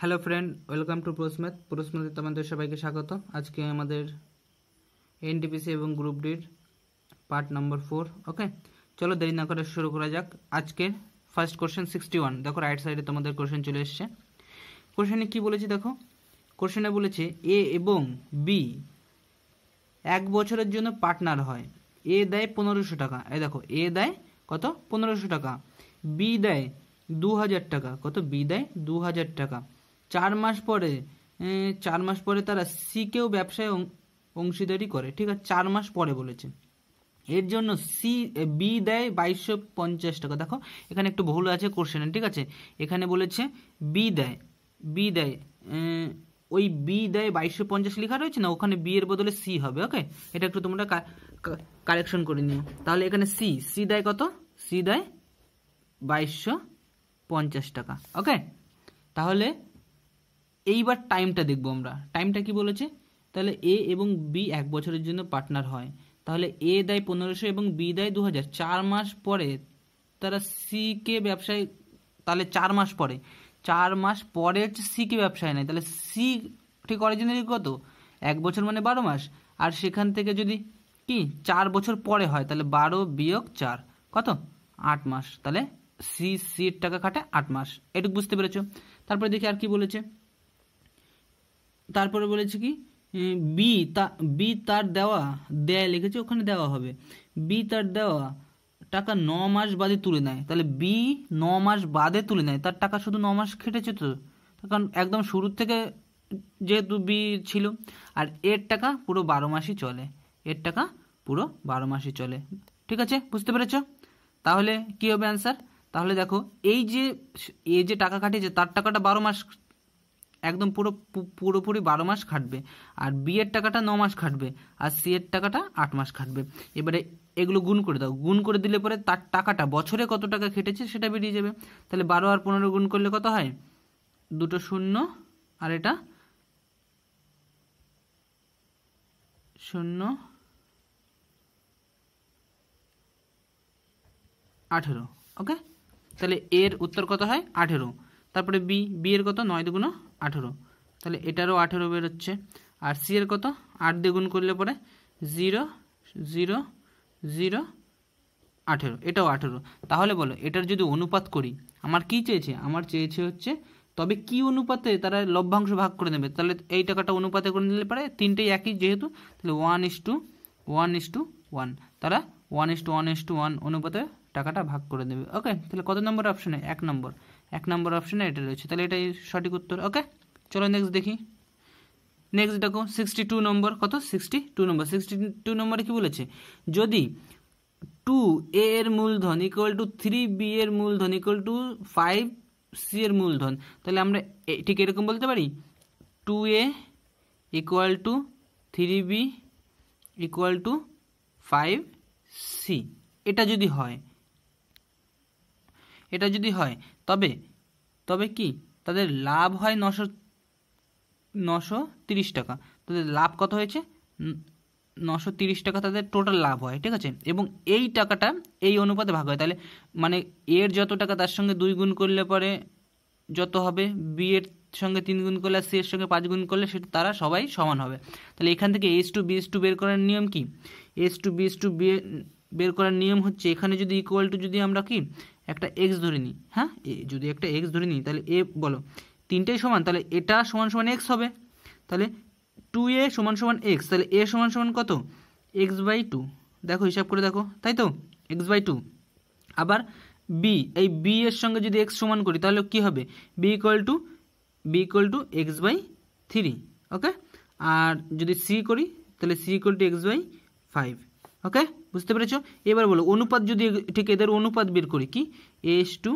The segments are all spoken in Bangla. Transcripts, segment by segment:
হ্যালো ফ্রেন্ড ওয়েলকাম টু প্রশ্মেথ প্রশ্মেথে তোমাদের সবাইকে স্বাগত আজকে আমাদের এনটিপিসি এবং গ্রুপ ডির পার্ট নম্বর ফোর ওকে চলো দেরি না করে শুরু করা যাক আজকের ফার্স্ট কোশ্চেন সিক্সটি ওয়ান দেখো রাইট সাইডে তোমাদের কোশ্চেন চলে এসছে কোশ্চেনে কি বলেছি দেখো কোশ্চেনে বলেছে এ এবং বি এক বছরের জন্য পার্টনার হয় এ দেয় পনেরোশো টাকা এই দেখো এ দেয় কত পনেরোশো টাকা বি দেয় দু হাজার টাকা কত বি দেয় দু হাজার টাকা চার মাস পরে চার মাস পরে তারা সিকেও ব্যবসায় অংশীদারি করে ঠিক আছে চার মাস পরে বলেছে এর জন্য সি বি দেয় বাইশশো পঞ্চাশ টাকা দেখো এখানে একটু ভুল আছে কোশ্চেনে ঠিক আছে এখানে বলেছে বি দেয় বি দেয় ওই বি দেয় বাইশশো পঞ্চাশ লেখা রয়েছে না ওখানে বি এর বদলে সি হবে ওকে এটা একটু তোমরা কারেকশন করে নিও তাহলে এখানে সি সি দেয় কত সি দেয় বাইশশো পঞ্চাশ টাকা ওকে তাহলে এইবার টাইমটা দেখবো আমরা টাইমটা কি বলেছে তাহলে এ এবং বি এক বছরের জন্য পার্টনার হয় তাহলে এ দেয় পনেরোশো এবং বি দেয় দু হাজার চার মাস পরে তারা সিকে ব্যবসায় তাহলে চার মাস পরে চার মাস পরে সিকে ব্যবসায় নেয় তাহলে সি ঠিক অরিজিনালি কত এক বছর মানে বারো মাস আর সেখান থেকে যদি কি চার বছর পরে হয় তাহলে বারো বিয়োগ চার কত আট মাস তাহলে সি সির টাকা খাটে আট মাস এটুকু বুঝতে পেরেছো তারপরে দেখি আর কি বলেছে তারপরে বলেছে কি বি তা বি তার দেওয়া দেয় লিখেছে ওখানে দেওয়া হবে বি তার দেওয়া টাকা ন মাস বাদে তুলে নেয় তাহলে বি ন মাস বাদে তুলে নেয় তার টাকা শুধু ন মাস খেটেছে তো কারণ একদম শুরুর থেকে যেহেতু বি ছিল আর এর টাকা পুরো বারো মাসই চলে এর টাকা পুরো বারো মাসই চলে ঠিক আছে বুঝতে পেরেছ তাহলে কী হবে অ্যান্সার তাহলে দেখো এই যে এ যে টাকা কাটিয়েছে তার টাকাটা বারো মাস একদম পুরো পুরোপুরি বারো মাস খাটবে আর বি এর টাকাটা ন মাস খাটবে আর সি এর টাকাটা আট মাস খাটবে এবারে এগুলো গুণ করে দাও গুণ করে দিলে পরে তার টাকাটা বছরে কত টাকা খেটেছে সেটা বেরিয়ে যাবে তাহলে বারো আর পনেরো গুণ করলে কত হয় দুটো শূন্য আর এটা শূন্য আঠেরো ওকে তাহলে এর উত্তর কত হয় আঠেরো তারপরে বি বি এর কত নয় দুগুণ আঠেরো তাহলে এটারও আঠেরো বেরোচ্ছে আর সি এর কত আট দিয়ে গুণ করলে পরে জিরো জিরো জিরো আঠেরো এটাও আঠেরো তাহলে বলো এটার যদি অনুপাত করি আমার কি চেয়েছে আমার চেয়েছে হচ্ছে তবে কি অনুপাতে তারা লভ্যাংশ ভাগ করে নেবে তাহলে এই টাকাটা অনুপাতে করে নিলে পারে তিনটেই একই যেহেতু তাহলে one is to one is to one তারা one is to one is to one অনুপাতে টাকাটা ভাগ করে দেবে ওকে তাহলে কত নম্বর অপশানে এক নম্বর এক নম্বর অপশানে এটা রয়েছে তাহলে এটাই সঠিক উত্তর ওকে চলো নেক্সট দেখি নেক্সট দেখো সিক্সটি টু নম্বর কত sixty two number sixty two নম্বরে কী বলেছে যদি টু এ এর মূলধন ইকুয়াল টু থ্রি বি এর মূলধন ইকুয়াল টু ফাইভ সি এর মূলধন তাহলে আমরা ঠিক এরকম বলতে পারি two A equal to three B equal to five C এটা যদি হয় এটা যদি হয় তবে তবে কি তাদের লাভ হয় নশো নশো তিরিশ টাকা তাদের লাভ কত হয়েছে নশো তিরিশ টাকা তাদের টোটাল লাভ হয় ঠিক আছে এবং এই টাকাটা এই অনুপাতে ভাগ হয় তাহলে মানে এর যত টাকা তার সঙ্গে দুই গুণ করলে পরে যত হবে বি এর সঙ্গে তিন গুণ করলে আর সি এর সঙ্গে পাঁচ গুণ করলে সেটা তারা সবাই সমান হবে তাহলে এখান থেকে এস টু বিএস টু বের করার নিয়ম কি এস টু বিএস টু বের করার নিয়ম হচ্ছে এখানে যদি ইকুয়াল টু যদি আমরা কি একটা এক্স ধরে নিই হ্যাঁ এ যদি একটা এক্স ধরে নিই তাহলে এ বলো তিনটেই সমান তাহলে এটা সমান সমান এক্স হবে তাহলে টু এ সমান সমান এক্স তাহলে এ সমান সমান কত এক্স বাই টু দেখো হিসাব করে দেখো তাই তো এক্স বাই টু আবার বি এই বি এর সঙ্গে যদি এক্স সমান করি তাহলে কি হবে B equal to B equal to X by three okay আর যদি সি করি তাহলে C equal to X by five okay বুঝতে পেরেছো এবার বলো অনুপাত যদি ঠিক এদের অনুপাত বের করি কি A is to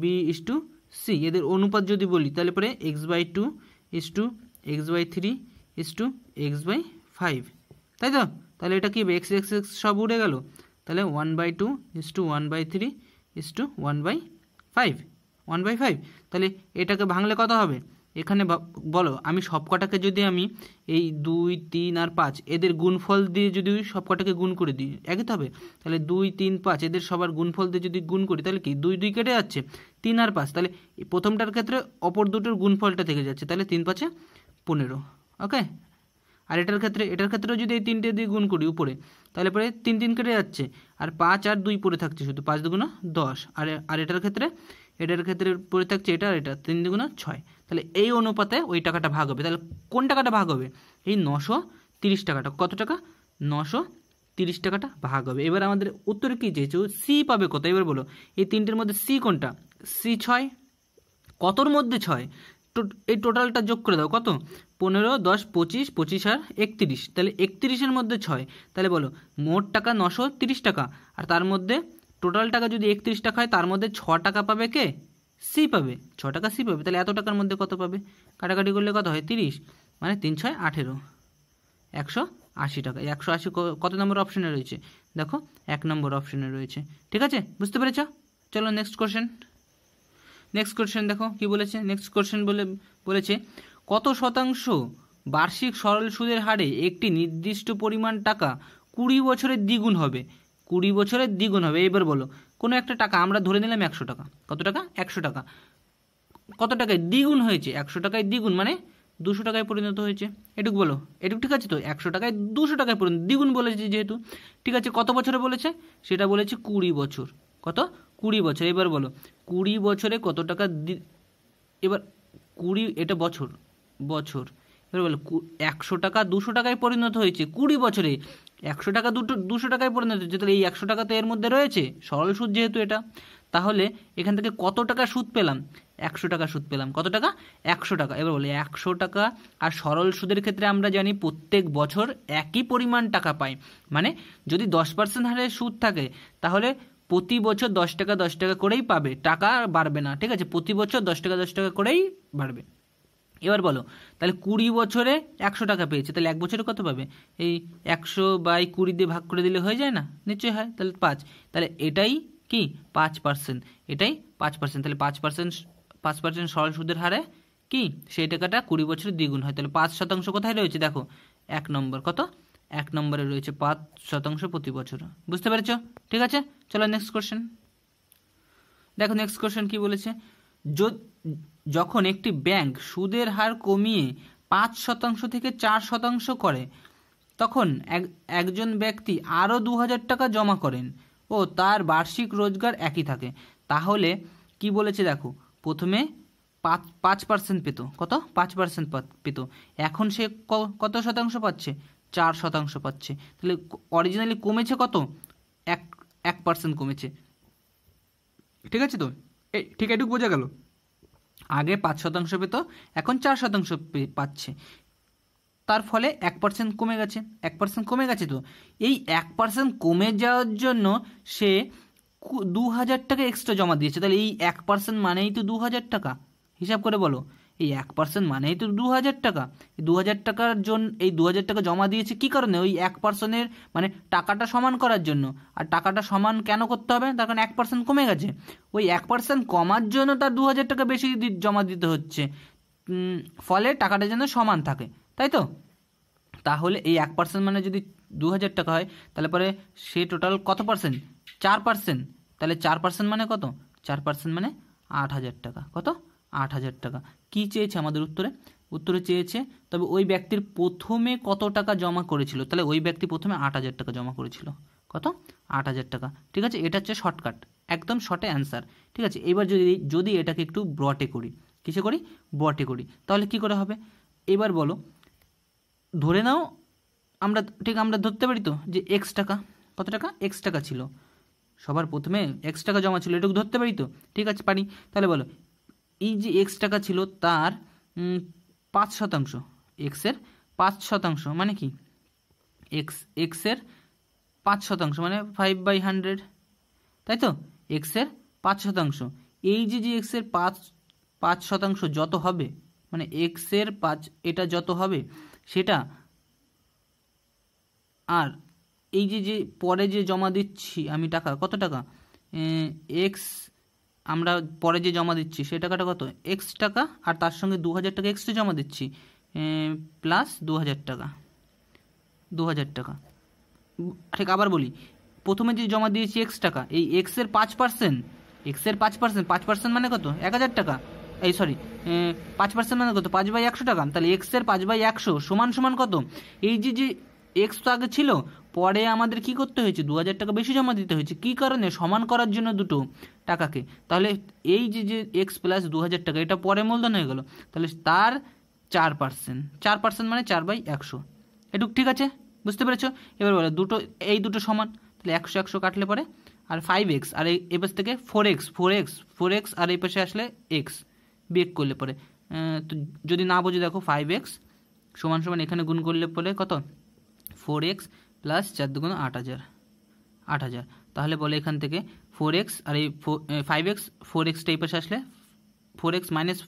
B is to C এদের অনুপাত যদি বলি তাহলে পরে X by two is to X by three is to X by five তাই তো তাহলে এটা কি হবে এক্স এক্স এক্স সব উড়ে গেল তাহলে one by two is to one by three is to one by five one by five তাহলে এটাকে ভাঙলে কত হবে এখানে বলো আমি সবকটাকে যদি আমি এই দুই তিন আর পাঁচ এদের গুণফল দিয়ে যদি সবকটাকে গুণ করে দিই একই তো হবে তাহলে দুই তিন পাঁচ এদের সবার গুণফল দিয়ে যদি গুণ করি তাহলে কি দুই দুই কেটে যাচ্ছে তিন আর পাঁচ তাহলে প্রথমটার ক্ষেত্রে অপর দুটোর গুণফলটা থেকে যাচ্ছে তাহলে তিন পাঁচে পনেরো ওকে আর এটার ক্ষেত্রে এটার ক্ষেত্রেও যদি এই তিনটে দিয়ে গুণ করি উপরে তাহলে পরে তিন তিন কেটে যাচ্ছে আর পাঁচ আর দুই পরে থাকছে শুধু পাঁচ দুগুণা দশ আর আর এটার ক্ষেত্রে এটার ক্ষেত্রে পরে থাকছে এটা আর এটা তিন দুগুণা ছয় তাহলে এই অনুপাতে ওই টাকাটা ভাগ হবে তাহলে কোন টাকাটা ভাগ হবে এই নশো তিরিশ টাকাটা কত টাকা নশো তিরিশ টাকাটা ভাগ হবে এবার আমাদের উত্তর কী চেয়েছে সি পাবে কত এবার বলো এই তিনটের মধ্যে সি কোনটা সি ছয় কতর মধ্যে ছয় এই টোটালটা যোগ করে দাও কত পনেরো দশ পঁচিশ পঁচিশ আর একত্রিশ তাহলে একত্রিশের মধ্যে ছয় তাহলে বলো মোট টাকা নশো তিরিশ টাকা আর তার মধ্যে টোটাল টাকা যদি একত্রিশ টাকা হয় তার মধ্যে ছ টাকা পাবে কে সি পাবে ছ টাকা সি পাবে তাহলে এত টাকার মধ্যে কত পাবে কাটাকাটি করলে কত হয় তিরিশ মানে তিন ছয় আঠেরো একশো আশি টাকা একশো আশি কত নম্বর অপশানে রয়েছে দেখো এক নম্বর অপশানে রয়েছে ঠিক আছে বুঝতে পেরেছ চলো নেক্সট কোয়েশ্চেন নেক্সট কোশ্চেন দেখো কি বলেছে নেক্সট কোয়েশ্চেন বলে বলেছে কত শতাংশ বার্ষিক সরল সুদের হারে একটি নির্দিষ্ট পরিমাণ টাকা কুড়ি বছরের দ্বিগুণ হবে কুড়ি বছরের দ্বিগুণ হবে এবার বলো কোনো একটা টাকা আমরা ধরে নিলাম একশো টাকা কত টাকা একশো টাকা কত টাকায় দ্বিগুণ হয়েছে একশো টাকায় দ্বিগুণ মানে দুশো টাকায় পরিণত হয়েছে এটুকু বলো এটুকু ঠিক আছে তো একশো টাকায় দুশো টাকায় পরিণত দ্বিগুণ বলেছে যেহেতু ঠিক আছে কত বছরে বলেছে সেটা বলেছে কুড়ি বছর কত কুড়ি বছর এবার বলো কুড়ি বছরে কত টাকা এবার কুড়ি এটা বছর বছর বলে একশো টাকা দুশো টাকায় পরিণত হয়েছে কুড়ি বছরে একশো টাকা দুটো দুশো টাকায় পরিণত হয়েছে তাহলে এই একশো টাকা তো এর মধ্যে রয়েছে সরল সুদ যেহেতু এটা তাহলে এখান থেকে কত টাকা সুদ পেলাম একশো টাকা সুদ পেলাম কত টাকা একশো টাকা এবার বলে একশো টাকা আর সরল সুদের ক্ষেত্রে আমরা জানি প্রত্যেক বছর একই পরিমাণ টাকা পাই মানে যদি দশ পার্সেন্ট হারে সুদ থাকে তাহলে প্রতি বছর দশ টাকা দশ টাকা করেই পাবে টাকা বাড়বে না ঠিক আছে প্রতি বছর দশ টাকা দশ টাকা করেই বাড়বে এবার বলো তাহলে কুড়ি বছরে একশো টাকা পেয়েছে তাহলে এক বছরে কত পাবে এই একশো বাই কুড়ি দিয়ে ভাগ করে দিলে হয়ে যায় না নিশ্চয়ই হয় তাহলে পাঁচ তাহলে এটাই কি পাঁচ পার্সেন্ট এটাই পাঁচ পার্সেন্ট তাহলে পাঁচ পার্সেন্ট পাঁচ পার্সেন্ট সরল সুদের হারে কি সেই টাকাটা কুড়ি বছরে দ্বিগুণ হয় তাহলে পাঁচ শতাংশ কোথায় রয়েছে দেখো এক নম্বর কত এক নম্বরে রয়েছে পাঁচ শতাংশ প্রতি বছর বুঝতে পেরেছ ঠিক আছে চলো নেক্সট কোয়েশ্চেন দেখো নেক্সট কোয়েশ্চেন কি বলেছে যখন একটি ব্যাংক সুদের হার কমিয়ে পাঁচ শতাংশ থেকে চার শতাংশ করে তখন এক একজন ব্যক্তি আরও দু হাজার টাকা জমা করেন ও তার বার্ষিক রোজগার একই থাকে তাহলে কি বলেছে দেখো প্রথমে পাঁচ পাঁচ পার্সেন্ট পেত কত পাঁচ পার্সেন্ট পেত এখন সে কত শতাংশ পাচ্ছে চার শতাংশ পাচ্ছে তাহলে অরিজিনালি কমেছে কত এক এক পার্সেন্ট কমেছে ঠিক আছে তো ঠিক এটুকু বোঝা গেল আগে পাঁচ শতাংশ পেত এখন চার শতাংশ পাচ্ছে তার ফলে এক পার্সেন্ট কমে গেছে এক পার্সেন্ট কমে গেছে তো এই এক পার্সেন্ট কমে যাওয়ার জন্য সে দু হাজার টাকা এক্সট্রা জমা দিয়েছে তাহলে এই এক পার্সেন্ট মানেই তো দু হাজার টাকা হিসাব করে বলো এই এক পার্সেন্ট মানে তো দু হাজার টাকা দু হাজার টাকার জন্য এই দু হাজার টাকা জমা দিয়েছে কী কারণে ওই এক পার্সেন্টের মানে টাকাটা সমান করার জন্য আর টাকাটা সমান কেন করতে হবে তার কারণ এক পার্সেন্ট কমে গেছে ওই এক পার্সেন্ট কমার জন্য তার দু হাজার টাকা বেশি জমা দিতে হচ্ছে ফলে টাকাটা যেন সমান থাকে তাই তো তাহলে এই এক পার্সেন্ট মানে যদি দু হাজার টাকা হয় তাহলে পরে সে টোটাল কত পার্সেন্ট চার পার্সেন্ট তাহলে চার পার্সেন্ট মানে কত চার পার্সেন্ট মানে আট হাজার টাকা কত আট হাজার টাকা কি চেয়েছে আমাদের উত্তরে উত্তরে চেয়েছে তবে ওই ব্যক্তির প্রথমে কত টাকা জমা করেছিল তাহলে ওই ব্যক্তি প্রথমে আট হাজার টাকা জমা করেছিল কত আট হাজার টাকা ঠিক আছে এটা হচ্ছে শর্টকাট একদম শর্টে অ্যান্সার ঠিক আছে এবার যদি যদি এটাকে একটু ব্রটে করি কিসে করি ব্রটে করি তাহলে কি করে হবে এবার বলো ধরে নাও আমরা ঠিক আমরা ধরতে পারি তো যে এক্স টাকা কত টাকা এক্স টাকা ছিল সবার প্রথমে এক্স টাকা জমা ছিল এটুকু ধরতে পারি তো ঠিক আছে পারি তাহলে বলো এই যে এক্স টাকা ছিল তার পাঁচ শতাংশ এক্সের পাঁচ শতাংশ মানে কি এক্স এক্সের পাঁচ শতাংশ মানে ফাইভ বাই হান্ড্রেড তাই তো এক্সের পাঁচ শতাংশ এই যে যে এক্সের পাঁচ পাঁচ শতাংশ যত হবে মানে এক্সের পাঁচ এটা যত হবে সেটা আর এই যে যে পরে যে জমা দিচ্ছি আমি টাকা কত টাকা এক্স আমরা পরে যে জমা দিচ্ছি সেই টাকাটা কত এক্স টাকা আর তার সঙ্গে দু হাজার টাকা এক্সট্রা জমা দিচ্ছি প্লাস দু হাজার টাকা দু হাজার টাকা ঠিক আবার বলি প্রথমে যে জমা দিয়েছি এক্স টাকা এই এক্সের পাঁচ পার্সেন্ট এক্সের পাঁচ পার্সেন্ট পাঁচ পার্সেন্ট মানে কত এক হাজার টাকা এই সরি পাঁচ পার্সেন্ট মানে কত পাঁচ বাই একশো টাকা তাহলে এক্সের পাঁচ বাই একশো সমান সমান কত এই যে যে এক্স তো আগে ছিল পরে আমাদের কি করতে হয়েছে দু হাজার টাকা বেশি জমা দিতে হয়েছে কি কারণে সমান করার জন্য দুটো টাকাকে তাহলে এই যে যে এক্স প্লাস দু হাজার টাকা এটা পরে মূলধন হয়ে গেল তাহলে তার চার পার্সেন্ট চার পার্সেন্ট মানে চার বাই একশো এটুক ঠিক আছে বুঝতে পেরেছো এবার বলো দুটো এই দুটো সমান তাহলে একশো একশো কাটলে পরে আর ফাইভ এক্স আর এই পাশ থেকে four X four X four X আর এই পাশে আসলে এক্স বিয়োগ করলে পরে তো যদি না বুঝে দেখো ফাইভ এক্স সমান সমান এখানে গুণ করলে পরে কত ফোর এক্স প্লাস চার দুগুণ আট হাজার আট হাজার তাহলে বলে এখান থেকে ফোর এক্স আর এই ফাইভ এক্স ফোর এক্সটা এই আসলে four X minus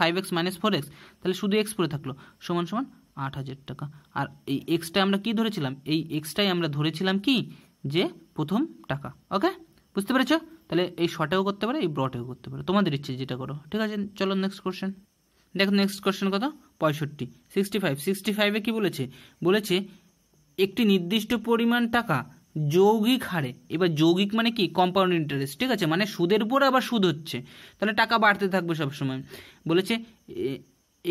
five X minus four X তাহলে শুধু এক্স পরে থাকলো সমান সমান আট হাজার টাকা আর এই এক্সটা আমরা কি ধরেছিলাম এই এক্সটাই আমরা ধরেছিলাম কি যে প্রথম টাকা ওকে বুঝতে পেরেছো তাহলে এই শর্টেও করতে পারে এই ব্রটেও করতে পারে তোমাদের ইচ্ছে যেটা করো ঠিক আছে চলো নেক্সট কোশ্চেন দেখো নেক্সট কোয়েশ্চেন কত পঁয়ষট্টি সিক্সটি ফাইভ সিক্সটি ফাইভে কী বলেছে বলেছে একটি নির্দিষ্ট পরিমাণ টাকা যৌগিক হারে এবার যৌগিক মানে কি কম্পাউন্ড ইন্টারেস্ট ঠিক আছে মানে সুদের উপরে আবার সুদ হচ্ছে তাহলে টাকা বাড়তে থাকবে সবসময় বলেছে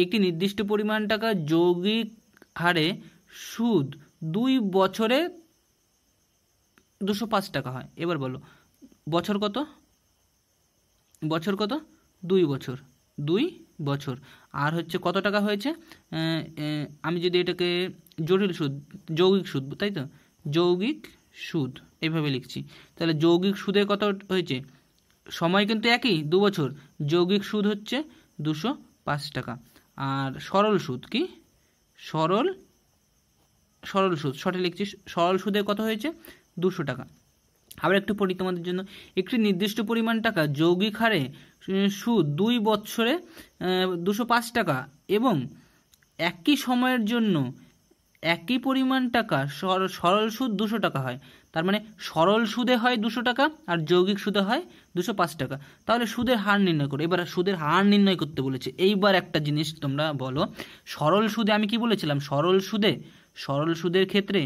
একটি নির্দিষ্ট পরিমাণ টাকা যৌগিক হারে সুদ দুই বছরে দুশো পাঁচ টাকা হয় এবার বলো বছর কত বছর কত দুই বছর দুই বছর আর হচ্ছে কত টাকা হয়েছে আমি যদি এটাকে জটিল সুদ যৌগিক সুদ তাই তো যৌগিক সুদ এইভাবে লিখছি তাহলে যৌগিক সুদের কত হয়েছে সময় কিন্তু একই দু বছর যৌগিক সুদ হচ্ছে দুশো পাঁচ টাকা আর সরল সুদ কি সরল সরল সুদ শর্টে লিখছি সরল সুদে কত হয়েছে দুশো টাকা আবার একটু পড়ি তোমাদের জন্য একটি নির্দিষ্ট পরিমাণ টাকা যৌগিক হারে সুদ দুই বছরে দুশো পাঁচ টাকা এবং একই সময়ের জন্য একই পরিমাণ টাকা সরল সুদ দুশো টাকা হয় তার মানে সরল সুদে হয় দুশো টাকা আর যৌগিক সুদে হয় দুশো পাঁচ টাকা তাহলে সুদের হার নির্ণয় করো এবার সুদের হার নির্ণয় করতে বলেছে এইবার একটা জিনিস তোমরা বলো সরল সুদে আমি কি বলেছিলাম সরল সুদে সরল সুদের ক্ষেত্রে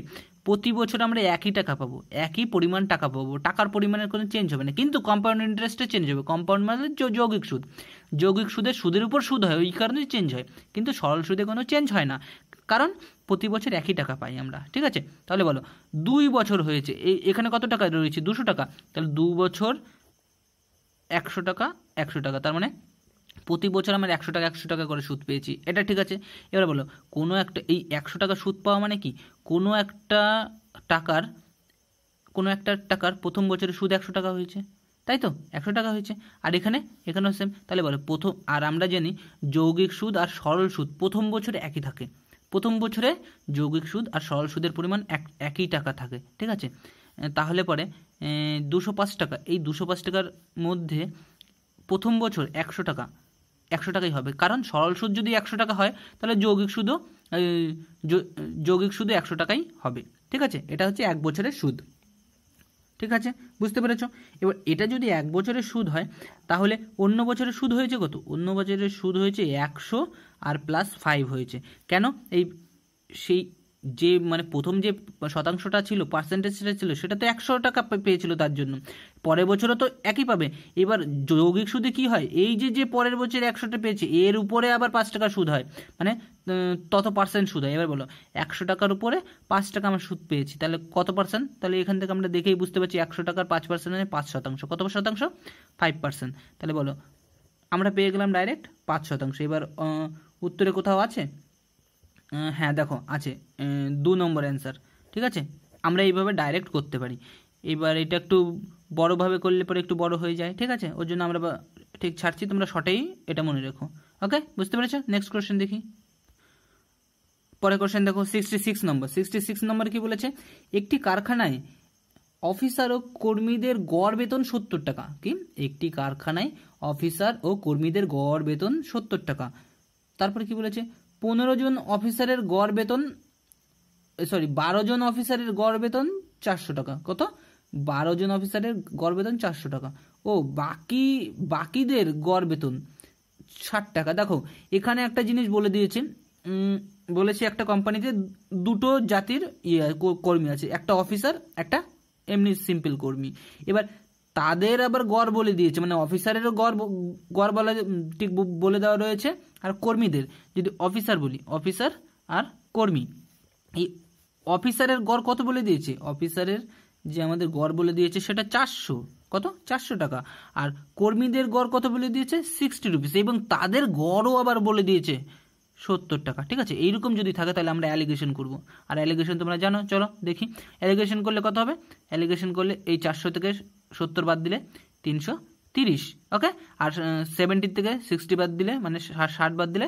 প্রতি বছর আমরা একই টাকা পাবো একই পরিমাণ টাকা পাবো টাকার পরিমাণের কোনো চেঞ্জ হবে না কিন্তু কম্পাউন্ড ইন্টারেস্টে চেঞ্জ হবে কম্পাউন্ড মানে যৌগিক সুদ যৌগিক সুদের সুদের উপর সুদ হয় ওই কারণে চেঞ্জ হয় কিন্তু সরল সুদে কোনো চেঞ্জ হয় না কারণ প্রতি বছর একই টাকা পাই আমরা ঠিক আছে তাহলে বলো দুই বছর হয়েছে এই এখানে কত টাকা রয়েছে দুশো টাকা তাহলে দু বছর একশো টাকা একশো টাকা তার মানে প্রতি বছর আমার একশো টাকা একশো টাকা করে সুদ পেয়েছি এটা ঠিক আছে এবার বলো কোনো একটা এই একশো টাকা সুদ পাওয়া মানে কি কোনো একটা টাকার কোনো একটা টাকার প্রথম বছরে সুদ একশো টাকা হয়েছে তাই তো একশো টাকা হয়েছে আর এখানে এখানেও সেম তাহলে বলো প্রথম আর আমরা জানি যৌগিক সুদ আর সরল সুদ প্রথম বছরে একই থাকে প্রথম বছরে যৌগিক সুদ আর সরল সুদের পরিমাণ এক একই টাকা থাকে ঠিক আছে তাহলে পরে দুশো পাঁচ টাকা এই দুশো পাঁচ টাকার মধ্যে প্রথম বছর একশো টাকা একশো টাকাই হবে কারণ সরল সুদ যদি একশো টাকা হয় তাহলে যৌগিক সুদও যৌগিক সুদও একশো টাকাই হবে ঠিক আছে এটা হচ্ছে এক বছরের সুদ ঠিক আছে বুঝতে পেরেছ এবার এটা যদি এক বছরের সুদ হয় তাহলে অন্য বছরের সুদ হয়েছে কত অন্য বছরের সুদ হয়েছে একশো আর প্লাস ফাইভ হয়েছে কেন এই সেই যে মানে প্রথম যে শতাংশটা ছিল পার্সেন্টেজটা ছিল সেটা তো একশো টাকা পেয়েছিল তার জন্য পরের বছরও তো একই পাবে এবার যৌগিক সুদে কি হয় এই যে যে পরের বছর একশোটা পেয়েছে এর উপরে আবার পাঁচ টাকা সুদ হয় মানে তত পার্সেন্ট সুদ হয় এবার বলো একশো টাকার উপরে পাঁচ টাকা আমরা সুদ পেয়েছি তাহলে কত পার্সেন্ট তাহলে এখান থেকে আমরা দেখেই বুঝতে পারছি একশো টাকার পাঁচ পার্সেন্ট মানে পাঁচ শতাংশ কত শতাংশ ফাইভ পার্সেন্ট তাহলে বলো আমরা পেয়ে গেলাম ডাইরেক্ট পাঁচ শতাংশ এবার উত্তরে কোথাও আছে হ্যাঁ দেখো আছে দু নম্বর অ্যান্সার ঠিক আছে আমরা এইভাবে ডাইরেক্ট করতে পারি এবার এটা একটু বড়োভাবে করলে পরে একটু বড় হয়ে যায় ঠিক আছে ওর জন্য আমরা ঠিক ছাড়ছি তোমরা শর্টেই এটা মনে রেখো ওকে বুঝতে পেরেছো নেক্সট কোয়েশ্চেন দেখি পরে কোশ্চেন দেখো sixty six number sixty six number কী বলেছে একটি কারখানায় অফিসার ও কর্মীদের গড় বেতন সত্তর টাকা কি একটি কারখানায় অফিসার ও কর্মীদের গড় বেতন সত্তর টাকা তারপরে কি বলেছে পনেরো জন অফিসারের গড় বেতন সরি বারো জন অফিসারের গড় বেতন চারশো টাকা কত বারো জন অফিসারের গড় বেতন চারশো টাকা ও বাকি বাকিদের গড় বেতন ষাট টাকা দেখো এখানে একটা জিনিস বলে দিয়েছে বলেছে একটা কোম্পানিতে দুটো জাতির ইয়ে কর্মী আছে একটা অফিসার একটা এমনি সিম্পল কর্মী এবার তাদের আবার গড় বলে দিয়েছে মানে অফিসারেরও গড় গড় বলা ঠিক বলে দেওয়া রয়েছে আর কর্মীদের যদি অফিসার বলি অফিসার আর কর্মী এই অফিসারের গড় কত বলে দিয়েছে অফিসারের যে আমাদের গড় বলে দিয়েছে সেটা চারশো কত চারশো টাকা আর কর্মীদের গড় কত বলে দিয়েছে সিক্সটি রুপিস এবং তাদের গড়ও আবার বলে দিয়েছে সত্তর টাকা ঠিক আছে এইরকম যদি থাকে তাহলে আমরা অ্যালিগেশন করব আর অ্যালিগেশন তোমরা জানো চলো দেখি অ্যালিগেশন করলে কত হবে অ্যালিগেশন করলে এই চারশো থেকে সত্তর বাদ দিলে তিনশো তিরিশ ওকে আর সেভেন্টির থেকে সিক্সটি বাদ দিলে মানে ষাট বাদ দিলে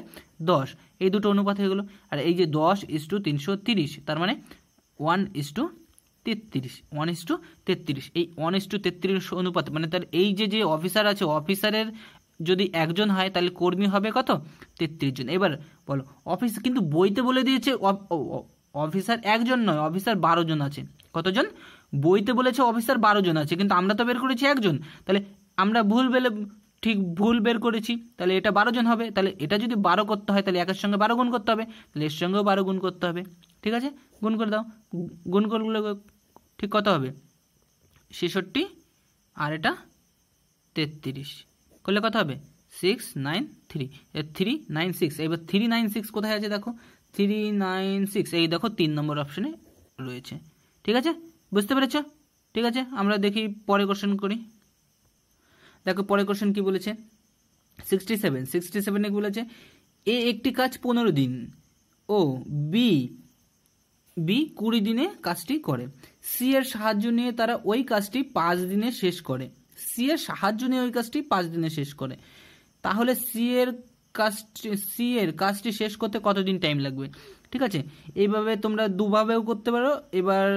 দশ এই দুটো অনুপাত হয়ে গেলো আর এই যে দশ ইস টু তিনশো তিরিশ তার মানে ওয়ান ইস টু তেত্রিশ ওয়ান ইস টু তেত্রিশ এই ওয়ান ইস টু তেত্রিশ অনুপাত মানে তার এই যে যে অফিসার আছে অফিসারের যদি একজন হয় তাহলে কর্মী হবে কত তেত্রিশ জন এবার বলো অফিস কিন্তু বইতে বলে দিয়েছে অফিসার একজন নয় অফিসার বারো জন আছে কতজন বইতে বলেছে অফিসার বারো জন আছে কিন্তু আমরা তো বের করেছি একজন তাহলে আমরা ভুল বেলে ঠিক ভুল বের করেছি তাহলে এটা বারো জন হবে তাহলে এটা যদি বারো করতে হয় তাহলে একের সঙ্গে বারো গুণ করতে হবে তাহলে এর সঙ্গেও বারো গুণ করতে হবে ঠিক আছে গুণ করে দাও গুণ করলে ঠিক কত হবে ছেষট্টি আর এটা তেত্রিশ করলে কত হবে six nine three three nine six এবার থ্রি নাইন সিক্স কোথায় আছে দেখো থ্রি নাইন সিক্স এই দেখো তিন নম্বর অপশানে রয়েছে ঠিক আছে বুঝতে পেরেছ ঠিক আছে আমরা দেখি পরে কোশ্চেন করি দেখো পরের কোশ্চেন কি বলেছে সিক্সটি সেভেন সিক্সটি সেভেনে বলেছে এ একটি কাজ পনেরো দিন ও বি বি কুড়ি দিনে কাজটি করে সি এর সাহায্য নিয়ে তারা ওই কাজটি পাঁচ দিনে শেষ করে সি এর সাহায্য নিয়ে ওই কাজটি পাঁচ দিনে শেষ করে তাহলে সি এর কাজটি সি এর কাজটি শেষ করতে কতদিন টাইম লাগবে ঠিক আছে এইভাবে তোমরা দুভাবেও করতে পারো এবার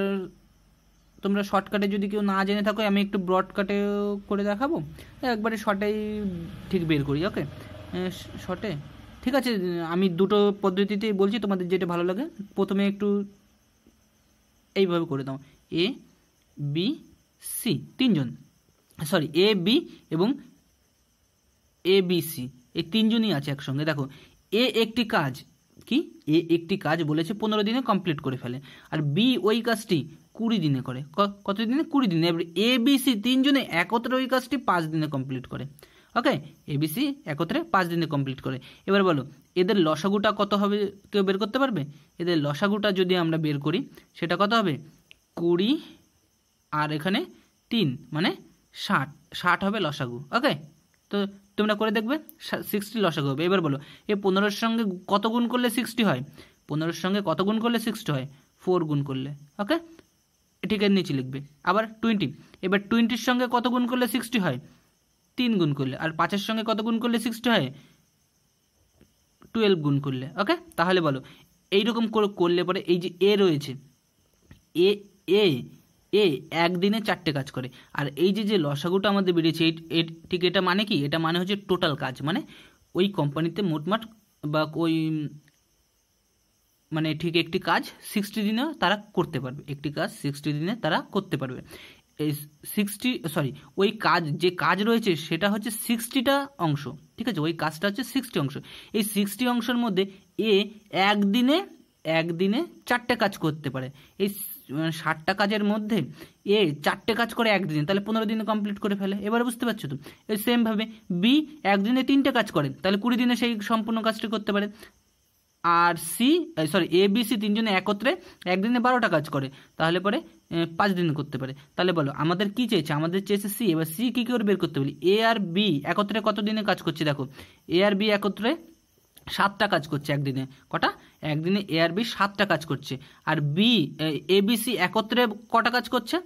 তোমরা শর্টকাটে যদি কেউ না জেনে থাকো আমি একটু ব্রডকাটে করে দেখাবো একবারে শর্টেই ঠিক বের করি ওকে শর্টে ঠিক আছে আমি দুটো পদ্ধতিতেই বলছি তোমাদের যেটা ভালো লাগে প্রথমে একটু এইভাবে করে দাও এ বি সি তিনজন সরি এ বি এবং এ বি সি এই তিনজনই আছে একসঙ্গে দেখো এ একটি কাজ কি এ একটি কাজ বলেছে পনেরো দিনে কমপ্লিট করে ফেলে আর বি ওই কাজটি কুড়ি দিনে করে কত দিনে কুড়ি দিনে এবার এবিসি তিনজনে একত্রে ওই কাজটি পাঁচ দিনে কমপ্লিট করে ওকে এবিসি একত্রে পাঁচ দিনে কমপ্লিট করে এবার বলো এদের লসাগুটা কত হবে কেউ বের করতে পারবে এদের লসাগুটা যদি আমরা বের করি সেটা কত হবে কুড়ি আর এখানে তিন মানে ষাট ষাট হবে লসাগু ওকে তো তোমরা করে দেখবে সিক্সটি লসাগু হবে এবার বলো এ পনেরোর সঙ্গে কত গুণ করলে সিক্সটি হয় পনেরোর সঙ্গে কত গুণ করলে সিক্সটি হয় ফোর গুণ করলে ওকে এটিকে নিচে লিখবে আবার টোয়েন্টি এবার টোয়েন্টির সঙ্গে কত গুণ করলে সিক্সটি হয় তিন গুণ করলে আর পাঁচের সঙ্গে কত গুণ করলে সিক্সটি হয় টুয়েলভ গুণ করলে ওকে তাহলে বলো এইরকম করে করলে পরে এই যে এ রয়েছে এ এ এ একদিনে চারটে কাজ করে আর এই যে যে লসাগুটা আমাদের বেরিয়েছে এই ঠিক এটা মানে কি এটা মানে হচ্ছে টোটাল কাজ মানে ওই কোম্পানিতে মোটমাট বা ওই মানে ঠিক একটি কাজ সিক্সটি দিনে তারা করতে পারবে একটি কাজ সিক্সটি দিনে তারা করতে পারবে এই সিক্সটি সরি ওই কাজ যে কাজ রয়েছে সেটা হচ্ছে সিক্সটিটা অংশ ঠিক আছে ওই কাজটা হচ্ছে সিক্সটি অংশ এই সিক্সটি অংশের মধ্যে এ একদিনে একদিনে চারটে কাজ করতে পারে এই ষাটটা কাজের মধ্যে এ চারটে কাজ করে একদিনে তাহলে পনেরো দিনে কমপ্লিট করে ফেলে এবার বুঝতে পারছো তো এই সেমভাবে বি একদিনে তিনটে কাজ করে তাহলে কুড়ি দিনে সেই সম্পূর্ণ কাজটি করতে পারে আর C sorry A B C তিনজনে একত্রে একদিনে বারোটা কাজ করে তাহলে পরে পাঁচ দিন করতে পারে তাহলে বলো আমাদের কি চেয়েছে আমাদের চেয়েছে সি এবার সি কী করে বের করতে বলি এ আর বি একত্রে কত দিনে কাজ করছে দেখো এ আর বি একত্রে সাতটা কাজ করছে একদিনে কটা একদিনে এ আর বি সাতটা কাজ করছে আর বি এ বি সি একত্রে কটা কাজ করছে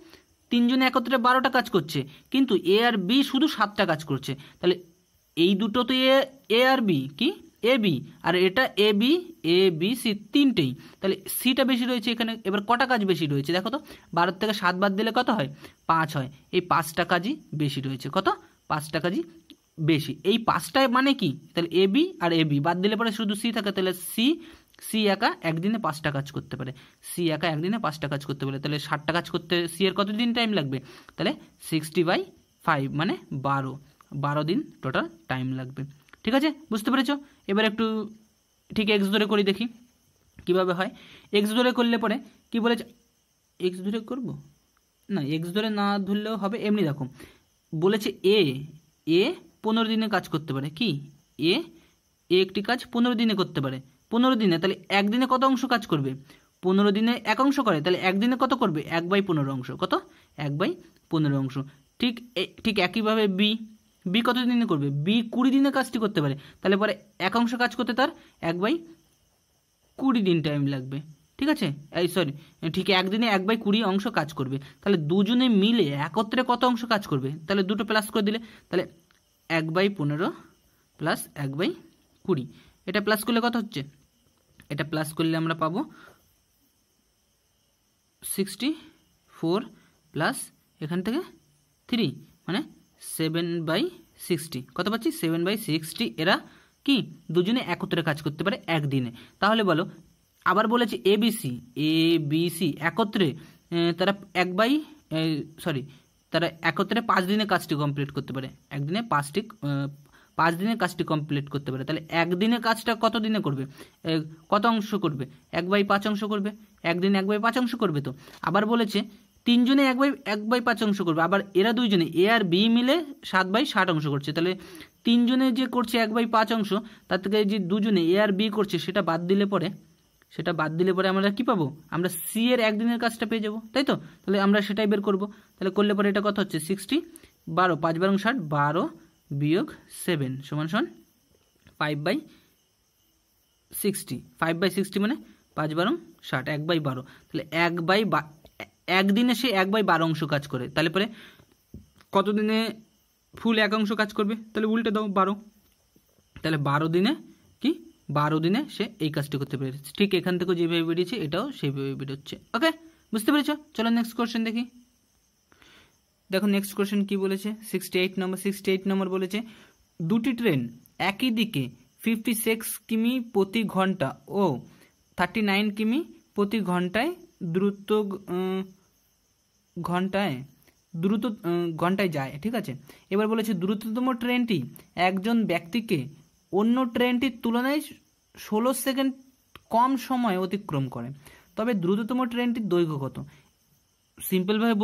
তিনজনে একত্রে বারোটা কাজ করছে কিন্তু এ আর বি শুধু সাতটা কাজ করছে তাহলে এই দুটো তো এ আর বি কি এ বি আর এটা A B A B C তিনটেই তাহলে সিটা বেশি রয়েছে এখানে এবার কটা কাজ বেশি রয়েছে দেখো তো বারো থেকে সাত বাদ দিলে কত হয় পাঁচ হয় এই পাঁচটা কাজই বেশি রয়েছে কত পাঁচটা কাজই বেশি এই পাঁচটায় মানে কি তাহলে এ বি আর এ বি বাদ দিলে পরে শুধু সি থাকে তাহলে সি সি একা একদিনে পাঁচটা কাজ করতে পারে সি একা একদিনে পাঁচটা কাজ করতে পারে তাহলে ষাটটা কাজ করতে সি এর কতদিন টাইম লাগবে তাহলে সিক্সটি বাই ফাইভ মানে বারো বারো দিন টোটাল টাইম লাগবে ঠিক আছে বুঝতে পেরেছ এবার একটু ঠিক এক্স ধরে করি দেখি কিভাবে হয় এক্স ধরে করলে পরে কি বলেছে এক্স ধরে করব না এক্স ধরে না ধরলেও হবে এমনি দেখো বলেছে এ এ পনেরো দিনে কাজ করতে পারে কি এ এ একটি কাজ পনেরো দিনে করতে পারে পনেরো দিনে তাহলে একদিনে কত অংশ কাজ করবে পনেরো দিনে এক অংশ করে তাহলে একদিনে কত করবে এক বাই পনেরো অংশ কত এক বাই পনেরো অংশ ঠিক ঠিক একইভাবে বি বি কত দিনে করবে বি কুড়ি দিনে কাজটি করতে পারে তাহলে পরে এক অংশ কাজ করতে তার এক বাই কুড়ি দিন টাইম লাগবে ঠিক আছে এই সরি ঠিক একদিনে এক বাই কুড়ি অংশ কাজ করবে তাহলে দুজনে মিলে একত্রে কত অংশ কাজ করবে তাহলে দুটো প্লাস করে দিলে তাহলে এক বাই পনেরো প্লাস এক বাই কুড়ি এটা প্লাস করলে কত হচ্ছে এটা প্লাস করলে আমরা পাবো সিক্সটি ফোর প্লাস এখান থেকে থ্রি মানে সেভেন বাই সিক্সটি কত পাচ্ছি সেভেন বাই সিক্সটি এরা কি দুজনে একত্রে কাজ করতে পারে একদিনে তাহলে বলো আবার বলেছে এবিসি এবিসি একত্রে তারা এক বাই সরি তারা একত্রে পাঁচ দিনে কাজটি কমপ্লিট করতে পারে একদিনে পাঁচটি পাঁচ দিনে কাজটি কমপ্লিট করতে পারে তাহলে একদিনে কাজটা কত দিনে করবে কত অংশ করবে এক বাই পাঁচ অংশ করবে একদিন এক বাই পাঁচ অংশ করবে তো আবার বলেছে তিনজনে এক বাই এক বাই পাঁচ অংশ করবে আবার এরা দুইজনে এ আর বি মিলে সাত বাই ষাট অংশ করছে তাহলে তিনজনে যে করছে এক বাই পাঁচ অংশ তার থেকে যে দুজনে এ আর বি করছে সেটা বাদ দিলে পরে সেটা বাদ দিলে পরে আমরা কি পাবো আমরা সি এর একদিনের কাজটা পেয়ে যাবো তাই তো তাহলে আমরা সেটাই বের করব তাহলে করলে পরে এটা কথা হচ্ছে সিক্সটি বারো পাঁচ বারো ষাট বারো বিয়োগ সেভেন সমান সমান five by sixty five by sixty মানে পাঁচ বারো ষাট এক বাই বারো তাহলে এক বাই একদিনে সে এক বাই বারো অংশ কাজ করে তাহলে পরে কতদিনে ফুল এক অংশ কাজ করবে তাহলে উল্টে দাও বারো তাহলে বারো দিনে কি বারো দিনে সে এই কাজটি করতে পেরেছে ঠিক এখান থেকেও যেভাবে বেরিয়েছে এটাও সেইভাবে বেরোচ্ছে ওকে বুঝতে পেরেছ চলো নেক্সট কোয়েশ্চেন দেখি দেখো নেক্সট কোয়েশ্চেন কি বলেছে sixty eight number sixty eight number বলেছে দুটি ট্রেন একই দিকে ফিফটি সিক্স কিমি প্রতি ঘন্টা ও থার্টি নাইন কিমি প্রতি ঘন্টায় দ্রুত ঘন্টায় দ্রুত ঘন্টায় যায় ঠিক আছে এবার বলেছে দ্রুততম ট্রেনটি একজন ব্যক্তিকে অন্য ট্রেনটির তুলনায় ষোলো সেকেন্ড কম সময়ে অতিক্রম করে তবে দ্রুততম ট্রেনটির দৈর্ঘ্য কত সিম্পলভাবে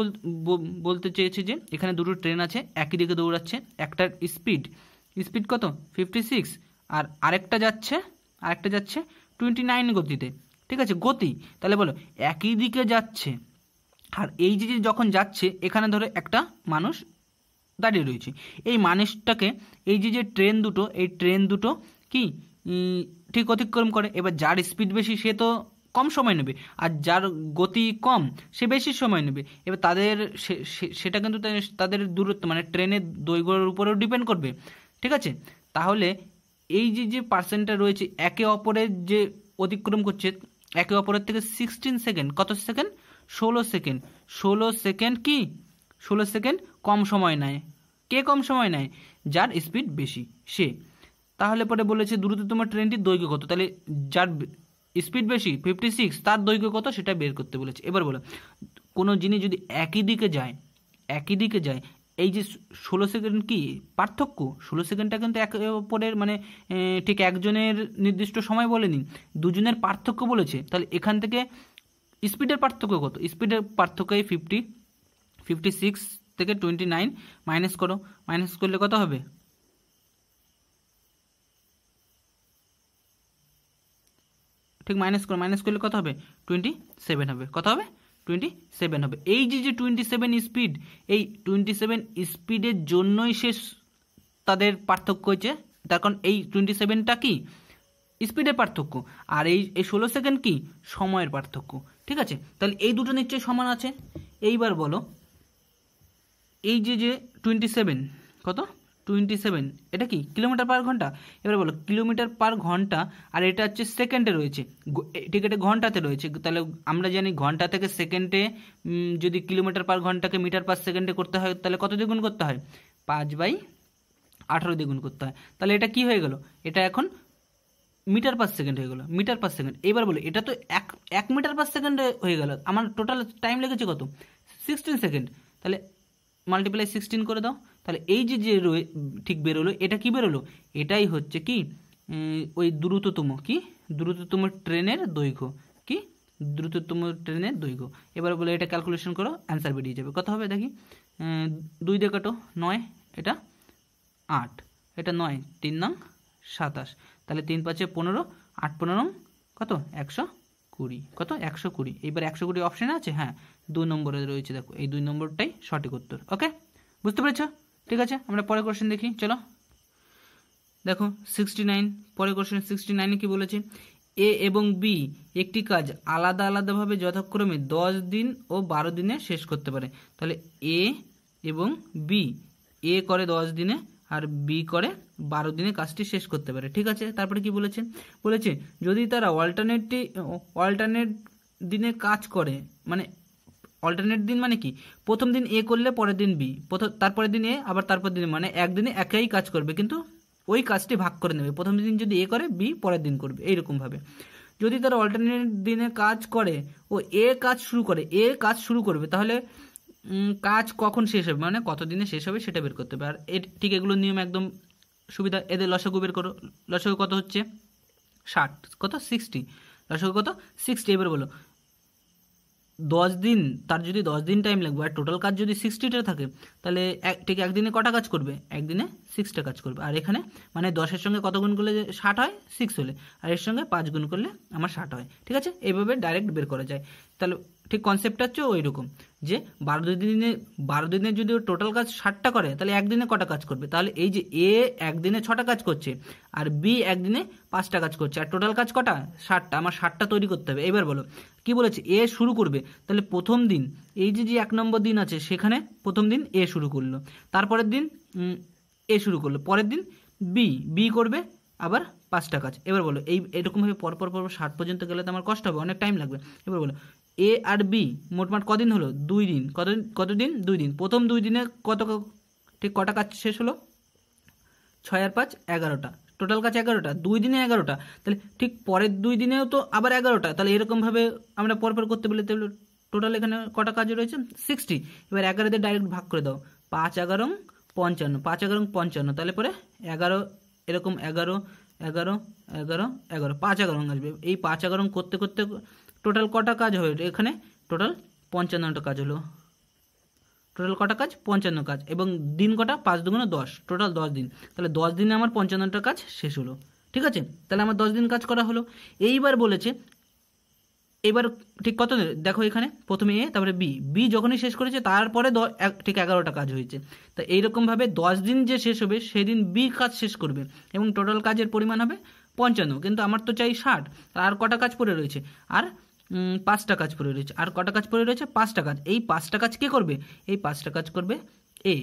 বলতে চেয়েছে যে এখানে দুটো ট্রেন আছে একই দিকে দৌড়াচ্ছে একটার স্পিড স্পিড কত ফিফটি সিক্স আর আরেকটা যাচ্ছে আরেকটা যাচ্ছে টোয়েন্টি নাইন গতিতে ঠিক আছে গতি তাহলে বলো একই দিকে যাচ্ছে আর এই যে যখন যাচ্ছে এখানে ধরে একটা মানুষ দাঁড়িয়ে রয়েছে এই মানুষটাকে এই যে যে ট্রেন দুটো এই ট্রেন দুটো কি ঠিক অতিক্রম করে এবার যার স্পিড বেশি সে তো কম সময় নেবে আর যার গতি কম সে বেশি সময় নেবে এবার তাদের সেটা কিন্তু তাদের দূরত্ব মানে ট্রেনের দৈগড়ের উপরেও ডিপেন্ড করবে ঠিক আছে তাহলে এই যে যে পার্সেন্টটা রয়েছে একে অপরের যে অতিক্রম করছে একে অপরের থেকে সিক্সটিন সেকেন্ড কত সেকেন্ড ষোলো সেকেন্ড ষোলো সেকেন্ড কি ষোলো সেকেন্ড কম সময় নেয় কে কম সময় নেয় যার স্পিড বেশি সে তাহলে পরে বলেছে দ্রুততম ট্রেনটির দৈর্ঘ্য কত তাহলে যার স্পিড বেশি ফিফটি সিক্স তার দৈর্ঘ্য কত সেটা বের করতে বলেছে এবার বলো কোনো জিনিস যদি একই দিকে যায় একই দিকে যায় এই যে ষোলো সেকেন্ড কি পার্থক্য ষোলো সেকেন্ডটা কিন্তু এক অপরের মানে ঠিক একজনের নির্দিষ্ট সময় বলেনি দুজনের পার্থক্য বলেছে তাহলে এখান থেকে স্পিডের পার্থক্য কত স্পিডের পার্থক্য এই ফিফটি ফিফটি সিক্স থেকে টোয়েন্টি নাইন মাইনাস করো মাইনাস করলে কত হবে ঠিক মাইনাস করো মাইনাস করলে কত হবে টোয়েন্টি সেভেন হবে কত হবে টোয়েন্টি সেভেন হবে এই যে যে টোয়েন্টি সেভেন স্পিড এই টোয়েন্টি সেভেন স্পিডের জন্যই সে তাদের পার্থক্য হয়েছে তার কারণ এই টোয়েন্টি সেভেনটা কি স্পিডের পার্থক্য আর এই এই ষোলো সেকেন্ড কি সময়ের পার্থক্য ঠিক আছে তাহলে এই দুটো নিশ্চয়ই সমান আছে এইবার বলো এই যে যে টোয়েন্টি সেভেন কত টোয়েন্টি সেভেন এটা কি কিলোমিটার পার ঘন্টা এবার বলো কিলোমিটার পার ঘন্টা আর এটা হচ্ছে সেকেন্ডে রয়েছে টিকিটে ঘন্টাতে রয়েছে তাহলে আমরা জানি ঘন্টা থেকে সেকেন্ডে যদি কিলোমিটার পার ঘন্টাকে মিটার পার সেকেন্ডে করতে হয় তাহলে কত দ্বিগুণ করতে হয় পাঁচ বাই আঠারো দ্বিগুণ করতে হয় তাহলে এটা কি হয়ে গেল এটা এখন মিটার পার সেকেন্ড হয়ে গেলো মিটার পার সেকেন্ড এবার বলো এটা তো এক এক মিটার পার সেকেন্ডে হয়ে গেল আমার টোটাল টাইম লেগেছে কত সিক্সটিন সেকেন্ড তাহলে মাল্টিপ্লাই সিক্সটিন করে দাও তাহলে এই যে যে ঠিক বেরোলো এটা কি বেরোলো এটাই হচ্ছে কি ওই দ্রুততম কি দ্রুততম ট্রেনের দৈর্ঘ্য কি দ্রুততম ট্রেনের দৈর্ঘ্য এবার বলে এটা ক্যালকুলেশন করো অ্যান্সার বেরিয়ে যাবে কত হবে দেখি দুই দিয়ে কাটো নয় এটা আট এটা নয় তিন নং সাতাশ তাহলে তিন পাঁচে পনেরো আট পনেরো কত একশো কুড়ি কত একশো কুড়ি এইবার একশো কুড়ি অপশান আছে হ্যাঁ দুই নম্বরে রয়েছে দেখো এই দুই নম্বরটাই সঠিক উত্তর ওকে বুঝতে পেরেছো ঠিক আছে আমরা পরে কোশ্চেন দেখি চলো দেখো সিক্সটি নাইন পরে কোশ্চেন সিক্সটি নাইনে কী বলেছে এ এবং বি একটি কাজ আলাদা আলাদাভাবে যথাক্রমে দশ দিন ও বারো দিনে শেষ করতে পারে তাহলে এ এবং বি এ করে দশ দিনে আর বি করে বারো দিনে কাজটি শেষ করতে পারে ঠিক আছে তারপরে কি বলেছে বলেছে যদি তারা অল্টারনেটটি অল্টারনেট দিনে কাজ করে মানে অল্টারনেট দিন মানে কি প্রথম দিন এ করলে পরের দিন বি প্রথম তারপরের দিন এ আবার তারপর দিন মানে একদিনে একাই কাজ করবে কিন্তু ওই কাজটি ভাগ করে নেবে প্রথম দিন যদি এ করে বি পরের দিন করবে এইরকমভাবে যদি তারা অল্টারনেট দিনে কাজ করে ও এ কাজ শুরু করে এ কাজ শুরু করবে তাহলে কাজ কখন শেষ হবে মানে কত দিনে শেষ হবে সেটা বের করতে হবে আর এ ঠিক এগুলো নিয়ম একদম সুবিধা এদের লসাগু বের করো লসাগু কত হচ্ছে ষাট কত সিক্সটি লসাগু কত সিক্সটি এবার বলো দশ দিন তার যদি দশ দিন টাইম লাগবে আর টোটাল কাজ যদি সিক্সটিটা থাকে তাহলে এক ঠিক একদিনে কটা কাজ করবে একদিনে সিক্সটা কাজ করবে আর এখানে মানে দশের সঙ্গে কত গুণ করলে ষাট হয় সিক্স হলে আর এর সঙ্গে পাঁচ গুণ করলে আমার ষাট হয় ঠিক আছে এইভাবে ডাইরেক্ট বের করা যায় তাহলে ঠিক কনসেপ্টটা হচ্ছে ওই রকম যে বারো দিনে বারো দিনে যদি টোটাল কাজ ষাটটা করে তাহলে একদিনে কটা কাজ করবে তাহলে এই যে এ একদিনে ছটা কাজ করছে আর বি একদিনে পাঁচটা কাজ করছে আর টোটাল কাজ কটা ষাটটা আমার ষাটটা তৈরি করতে হবে এবার বলো কি বলেছে এ শুরু করবে তাহলে প্রথম দিন এই যে যে এক নম্বর দিন আছে সেখানে প্রথম দিন এ শুরু করলো তারপরের দিন এ শুরু করলো পরের দিন বি বি করবে আবার পাঁচটা কাজ এবার বলো এই এরকমভাবে পরপর পর ষাট পর্যন্ত গেলে তো আমার কষ্ট হবে অনেক টাইম লাগবে এবার বলো এ আর বি মোটমাট কদিন হলো দুই দিন কত কতদিন দুই দিন প্রথম দুই দিনে কত ঠিক কটা কাজ শেষ হলো ছয় আর পাঁচ এগারোটা টোটাল কাজ এগারোটা দুই দিনে এগারোটা তাহলে ঠিক পরের দুই দিনেও তো আবার এগারোটা তাহলে এরকমভাবে আমরা পরপর করতে পারলে তাহলে টোটাল এখানে কটা কাজ রয়েছে সিক্সটি এবার এগারোতে ডাইরেক্ট ভাগ করে দাও পাঁচ এগারো পঞ্চান্ন পাঁচ এগারো পঞ্চান্ন তাহলে পরে এগারো এরকম এগারো এগারো এগারো এগারো পাঁচ এগারো আসবে এই পাঁচ এগারো করতে করতে টোটাল কটা কাজ হবে এখানে টোটাল পঞ্চান্নটা কাজ হলো টোটাল কটা কাজ পঞ্চান্ন কাজ এবং দিন কটা পাঁচ দুগুণে দশ টোটাল দশ দিন তাহলে দশ দিনে আমার পঞ্চান্নটা কাজ শেষ হলো ঠিক আছে তাহলে আমার দশ দিন কাজ করা হলো এইবার বলেছে এবার ঠিক কত দেখো এখানে প্রথমে এ তারপরে বি বি যখনই শেষ করেছে তারপরে ঠিক এগারোটা কাজ হয়েছে তা এইরকমভাবে দশ দিন যে শেষ হবে সেদিন বি কাজ শেষ করবে এবং টোটাল কাজের পরিমাণ হবে পঞ্চান্ন কিন্তু আমার তো চাই ষাট আর কটা কাজ পড়ে রয়েছে আর পাঁচটা কাজ পড়ে রয়েছে আর কটা কাজ পড়ে রয়েছে পাঁচটা কাজ এই পাঁচটা কাজ কে করবে এই পাঁচটা কাজ করবে এ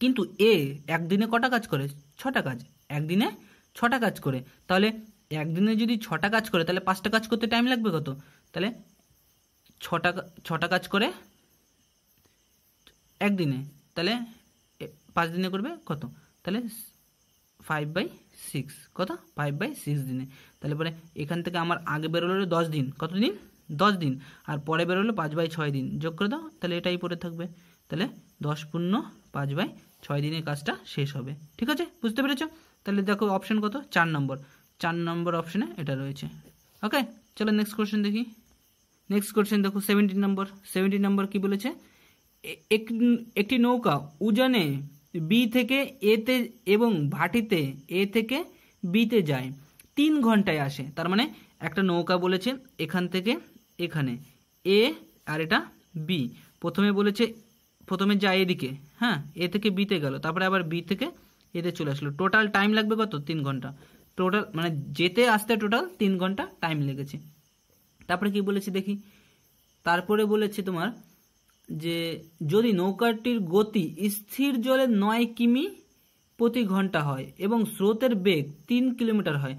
কিন্তু এ একদিনে কটা কাজ করে ছটা কাজ একদিনে ছটা কাজ করে তাহলে একদিনে যদি ছটা কাজ করে তাহলে পাঁচটা কাজ করতে টাইম লাগবে কত তাহলে ছটা ছটা কাজ করে একদিনে তাহলে পাঁচ দিনে করবে কত তাহলে ফাইভ বাই সিক্স কত ফাইভ বাই সিক্স দিনে তাহলে পরে এখান থেকে আমার আগে বেরোলো দশ দিন কত দিন দশ দিন আর পরে বেরোলো পাঁচ বাই ছয় দিন যোগ করে দাও তাহলে এটাই পড়ে থাকবে তাহলে দশ পূর্ণ পাঁচ বাই ছয় দিনের কাজটা শেষ হবে ঠিক আছে বুঝতে পেরেছ তাহলে দেখো অপশন কত চার নম্বর চার নম্বর অপশনে এটা রয়েছে ওকে চলো নেক্সট কোয়েশ্চেন দেখি নেক্সট কোয়েশ্চেন দেখো সেভেন্টিন নম্বর সেভেন্টিন নম্বর কী বলেছে একটি নৌকা উজানে বি থেকে এতে এবং ভাটিতে এ থেকে বিতে যায় তিন ঘন্টায় আসে তার মানে একটা নৌকা বলেছে এখান থেকে এখানে এ আর এটা বি প্রথমে বলেছে প্রথমে যায় এদিকে হ্যাঁ এ থেকে বিতে গেল তারপরে আবার বি থেকে এতে চলে আসলো টোটাল টাইম লাগবে কত তিন ঘন্টা টোটাল মানে যেতে আসতে টোটাল তিন ঘন্টা টাইম লেগেছে তারপরে কি বলেছে দেখি তারপরে বলেছে তোমার যে যদি নৌকাটির গতি স্থির জলে নয় কিমি প্রতি ঘন্টা হয় এবং স্রোতের বেগ তিন কিলোমিটার হয়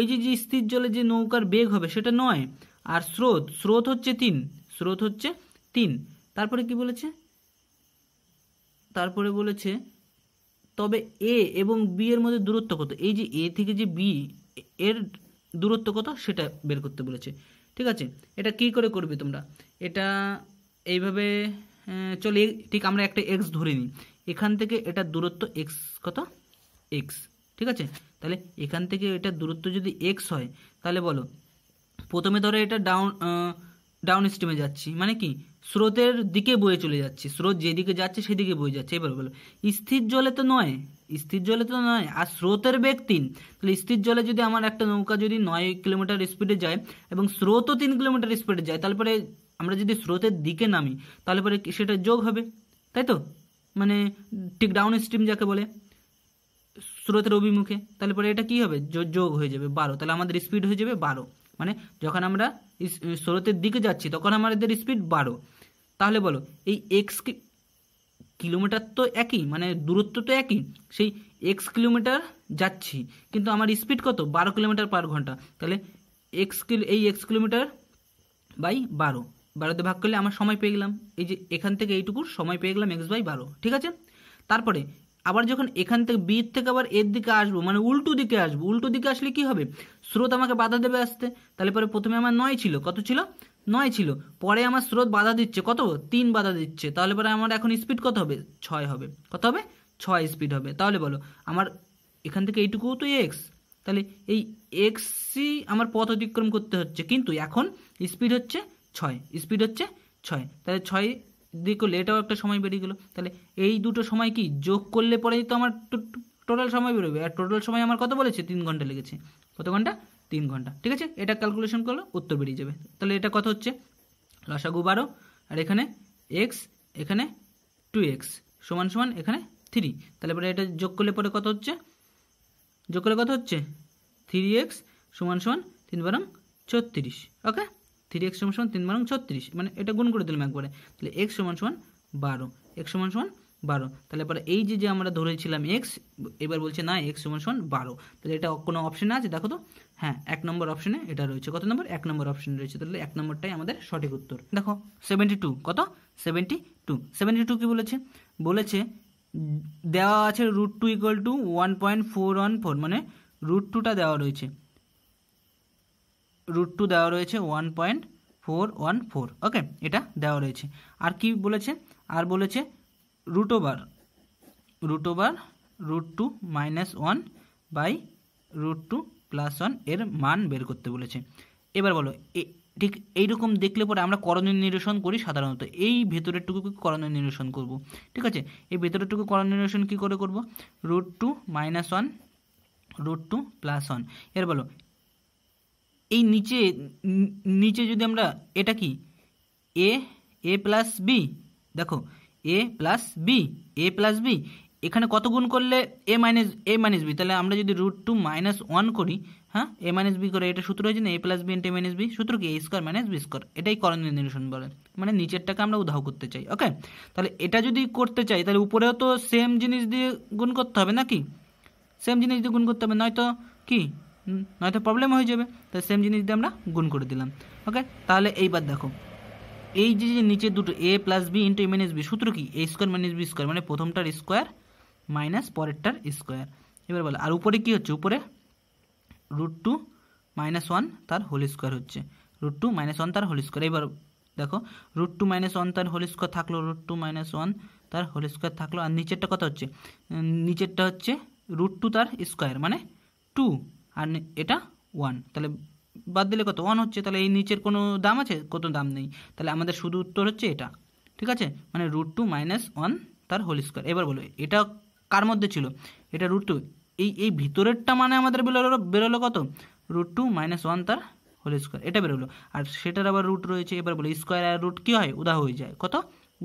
এই যে যে স্থির জলে যে নৌকার বেগ হবে সেটা নয় আর স্রোত স্রোত হচ্ছে তিন স্রোত হচ্ছে তিন তারপরে কি বলেছে তারপরে বলেছে তবে এ এবং বি এর মধ্যে দূরত্ব কত এই যে এ থেকে যে বি এর দূরত্ব কত সেটা বের করতে বলেছে ঠিক আছে এটা কি করে করবে তোমরা এটা এইভাবে চলে ঠিক আমরা একটা এক্স ধরে নিই এখান থেকে এটার দূরত্ব এক্স কত এক্স ঠিক আছে তাহলে এখান থেকে এটার দূরত্ব যদি এক্স হয় তাহলে বলো প্রথমে ধরো এটা ডাউন ডাউন স্ট্রিমে যাচ্ছি মানে কি স্রোতের দিকে বয়ে চলে যাচ্ছি স্রোত যেদিকে যাচ্ছে সেদিকে বয়ে যাচ্ছে এবার বলো স্থির জলে তো নয় স্থির জলে তো নয় আর স্রোতের বেগ তিন তাহলে স্থির জলে যদি আমার একটা নৌকা যদি নয় কিলোমিটার স্পিডে যায় এবং স্রোতও তিন কিলোমিটার স্পিডে যায় তাহলে পরে আমরা যদি স্রোতের দিকে নামি তাহলে পরে সেটা যোগ হবে তাই তো মানে ঠিক ডাউন স্ট্রিম যাকে বলে স্রোতের অভিমুখে তাহলে পরে এটা কি হবে যোগ হয়ে যাবে বারো তাহলে আমাদের স্পিড হয়ে যাবে বারো মানে যখন আমরা স্রোতের দিকে যাচ্ছি তখন আমাদের স্পিড বারো তাহলে বলো এই এক্স কিলোমিটার তো একই মানে দূরত্ব তো একই সেই এক্স কিলোমিটার যাচ্ছি কিন্তু আমার স্পিড কত বারো কিলোমিটার পার ঘন্টা তাহলে এক্স কিলো এই এক্স কিলোমিটার বাই বারো বারো দিয়ে ভাগ করলে আমার সময় পেয়ে গেলাম এই যে এখান থেকে এইটুকুর সময় পেয়ে গেলাম এক্স বাই বারো ঠিক আছে তারপরে আবার যখন এখান থেকে বি থেকে আবার এর দিকে আসবো মানে উল্টো দিকে আসবো উল্টো দিকে আসলে কি হবে স্রোত আমাকে বাধা দেবে আসতে তাহলে পরে প্রথমে আমার নয় ছিল কত ছিল নয় ছিল পরে আমার স্রোত বাধা দিচ্ছে কত তিন বাধা দিচ্ছে তাহলে পরে আমার এখন স্পিড কত হবে ছয় হবে কত হবে ছয় স্পিড হবে তাহলে বলো আমার এখান থেকে এইটুকুও তো এক্স তাহলে এই এক্সই আমার পথ অতিক্রম করতে হচ্ছে কিন্তু এখন স্পিড হচ্ছে ছয় স্পিড হচ্ছে ছয় তাহলে ছয় দেখো করলে এটাও একটা সময় বেরিয়ে গেলো তাহলে এই দুটো সময় কি যোগ করলে পরেই তো আমার টোটাল সময় বেরোবে আর টোটাল সময় আমার কত বলেছে তিন ঘন্টা লেগেছে কত ঘন্টা তিন ঘন্টা ঠিক আছে এটা ক্যালকুলেশন করলে উত্তর বেরিয়ে যাবে তাহলে এটা কত হচ্ছে লসাগু বারো আর এখানে এক্স এখানে টু এক্স সমান সমান এখানে থ্রি তাহলে পরে এটা যোগ করলে পরে কত হচ্ছে যোগ করলে কত হচ্ছে থ্রি এক্স সমান সমান তিন বারং ছত্রিশ ওকে থ্রি এক্স সমান সমান তিন বারং ছত্রিশ মানে এটা গুণ করে দিলাম একবারে তাহলে এক্স সমান সমান বারো এক্স সমান সমান বারো তাহলে এবার এই যে যে আমরা ধরেছিলাম এক্স এবার বলছে না এক্স সমান সমান বারো তাহলে এটা কোনো অপশানে আছে দেখো তো হ্যাঁ এক নম্বর অপশানে এটা রয়েছে কত নম্বর এক নম্বর অপশানে রয়েছে তাহলে এক নম্বরটাই আমাদের সঠিক উত্তর দেখো সেভেন্টি টু কত সেভেন্টি টু সেভেন্টি টু কী বলেছে বলেছে দেওয়া আছে root two equal to one point four one four মানে রুট টুটা দেওয়া রয়েছে রুট টু দেওয়া রয়েছে one point four one four okay এটা দেওয়া রয়েছে আর কি বলেছে আর বলেছে root over root over root two minus one by root two plus one এর মান বের করতে বলেছে এবার বলো ঠিক এইরকম দেখলে পরে আমরা করণীয় নিরসন করি সাধারণত এই ভেতরেরটুকুকে করণীয় নিরসন করব ঠিক আছে এই ভেতরেরটুকু করণীয় নিরসন কী করে করব root two minus one root two plus one এর বলো এই নিচে নিচে যদি আমরা এটা কি এ এ প্লাস বি দেখো A plus B A plus B এখানে কত গুণ করলে A minus A minus B তাহলে আমরা যদি রুট টু মাইনাস ওয়ান করি হ্যাঁ এ মাইনাস বি করে এটা সূত্র হয়েছে না A plus B A minus B সূত্র কি A square minus B square এটাই করণীয় নিরসন বলে মানে নিচেরটাকে আমরা উধাও করতে চাই ওকে তাহলে এটা যদি করতে চাই তাহলে উপরেও তো সেম জিনিস দিয়ে গুণ করতে হবে নাকি সেম জিনিস দিয়ে গুণ করতে হবে নয়তো কি নয়তো প্রবলেম হয়ে যাবে তো সেম জিনিস দিয়ে আমরা গুণ করে দিলাম ওকে তাহলে এইবার দেখো এই যে নিচে দুটো A plus B into M minus B সূত্র কি A square minus B square মানে প্রথমটার স্কোয়ার মাইনাস পরেরটার স্কোয়ার এবার বলো আর উপরে কি হচ্ছে উপরে রুট টু মাইনাস ওয়ান তার হোল স্কোয়ার হচ্ছে রুট টু মাইনাস ওয়ান তার হোল স্কোয়ার এবার দেখো রুট টু মাইনাস ওয়ান তার হোল স্কোয়ার থাকলো রুট টু মাইনাস ওয়ান তার হোল স্কোয়ার থাকলো আর নিচেরটা কত হচ্ছে নিচেরটা হচ্ছে রুট টু তার স্কোয়ার মানে টু আর এটা ওয়ান তাহলে বাদ দিলে কত ওয়ান হচ্ছে তাহলে এই নিচের কোনো দাম আছে কত দাম নেই তাহলে আমাদের শুধু উত্তর হচ্ছে এটা ঠিক আছে মানে রুট টু মাইনাস ওয়ান তার হোল স্কোয়ার এবার বলো এটা কার মধ্যে ছিল এটা রুট টু এই এই ভিতরেরটা মানে আমাদের বেরোলো বেরোলো কত রুট টু মাইনাস ওয়ান তার হোল স্কোয়ার এটা বেরোলো আর সেটার আবার রুট রয়েছে এবার বলো স্কোয়ার আর রুট কী হয় উদা হয়ে যায় কত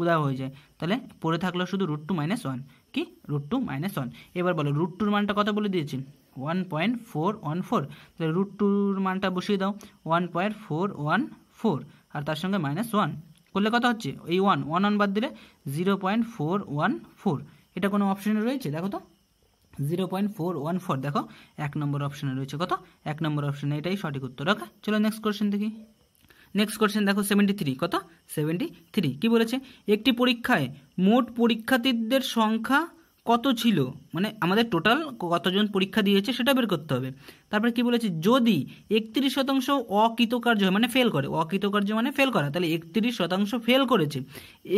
উদা হয়ে যায় তাহলে পড়ে থাকলো শুধু রুট টু মাইনাস ওয়ান কি রুট টু মাইনাস ওয়ান এবার বলো রুট টুর মানটা কত বলে দিয়েছি one point four one four তাহলে রুট টুর মানটা বসিয়ে দাও one point four one four আর তার সঙ্গে মাইনাস ওয়ান করলে কথা হচ্ছে এই ওয়ান ওয়ান ওয়ান বাদ দিলে zero point four one four এটা কোনো অপশানে রয়েছে দেখো তো zero point four one four দেখো এক নম্বর অপশানে রয়েছে কত এক নম্বর অপশানে এটাই সঠিক উত্তর ওকে চলো নেক্সট কোয়েশ্চেন দেখি নেক্সট কোয়েশ্চেন দেখো সেভেন্টি থ্রি কত সেভেন্টি থ্রি কী বলেছে একটি পরীক্ষায় মোট পরীক্ষার্থীদের সংখ্যা কত ছিল মানে আমাদের টোটাল কতজন পরীক্ষা দিয়েছে সেটা বের করতে হবে তারপরে কি বলেছে যদি একত্রিশ শতাংশ অকৃতকার্য হয় মানে ফেল করে অকৃতকার্য মানে ফেল করা তাহলে একত্রিশ শতাংশ ফেল করেছে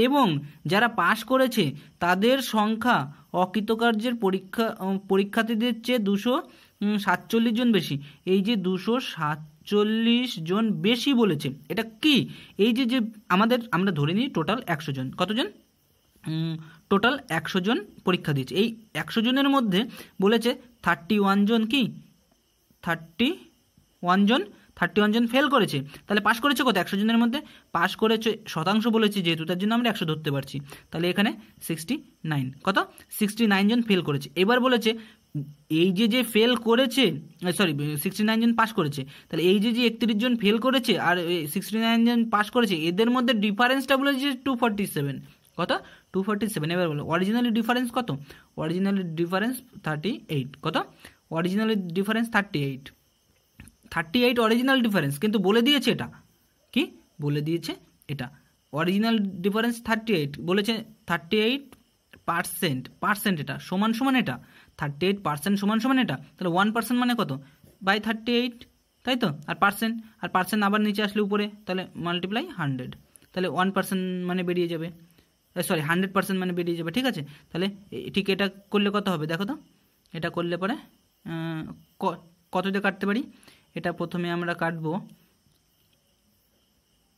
এবং যারা পাশ করেছে তাদের সংখ্যা অকৃতকার্যের পরীক্ষা পরীক্ষার্থীদের চেয়ে দুশো সাতচল্লিশ জন বেশি এই যে দুশো সাত চল্লিশ জন বেশি বলেছে এটা কি এই যে যে আমাদের আমরা ধরে নিই টোটাল একশো জন কতজন টোটাল একশো জন পরীক্ষা দিয়েছে এই একশো জনের মধ্যে বলেছে থার্টি ওয়ান জন কি থার্টি ওয়ান জন থার্টি ওয়ান জন ফেল করেছে তাহলে পাশ করেছে কত একশো জনের মধ্যে পাশ করেছে শতাংশ বলেছে যেহেতু তার জন্য আমরা একশো ধরতে পারছি তাহলে এখানে সিক্সটি নাইন কত সিক্সটি নাইন জন ফেল করেছে এবার বলেছে এই যে যে ফেল করেছে সরি সিক্সটি নাইন জন পাশ করেছে তাহলে এই যে যে একত্রিশ জন ফেল করেছে আর সিক্সটি নাইন জন পাশ করেছে এদের মধ্যে ডিফারেন্সটা বলেছে টু ফর্টি সেভেন কত টু ফর্টি সেভেন এবার বলো অরিজিনালি ডিফারেন্স কত অরিজিনালি ডিফারেন্স থার্টি এইট কত originally difference thirty eight thirty eight original difference কিন্তু বলে দিয়েছে এটা কি বলে দিয়েছে এটা অরিজিনাল ডিফারেন্স থার্টি এইট বলেছে থার্টি এইট পার্সেন্ট পার্সেন্ট এটা সমান সমান এটা থার্টি এইট পার্সেন্ট সমান সমান এটা তাহলে ওয়ান পার্সেন্ট মানে কত বাই থার্টি এইট তাই তো আর পার্সেন্ট আর পার্সেন্ট আবার নিচে আসলে উপরে তাহলে মাল্টিপ্লাই হান্ড্রেড তাহলে ওয়ান পার্সেন্ট মানে বেরিয়ে যাবে সরি হান্ড্রেড পার্সেন্ট মানে বেরিয়ে যাবে ঠিক আছে তাহলে ঠিক এটা করলে কত হবে দেখো তো এটা করলে পরে কত দিয়ে কাটতে পারি এটা প্রথমে আমরা কাটব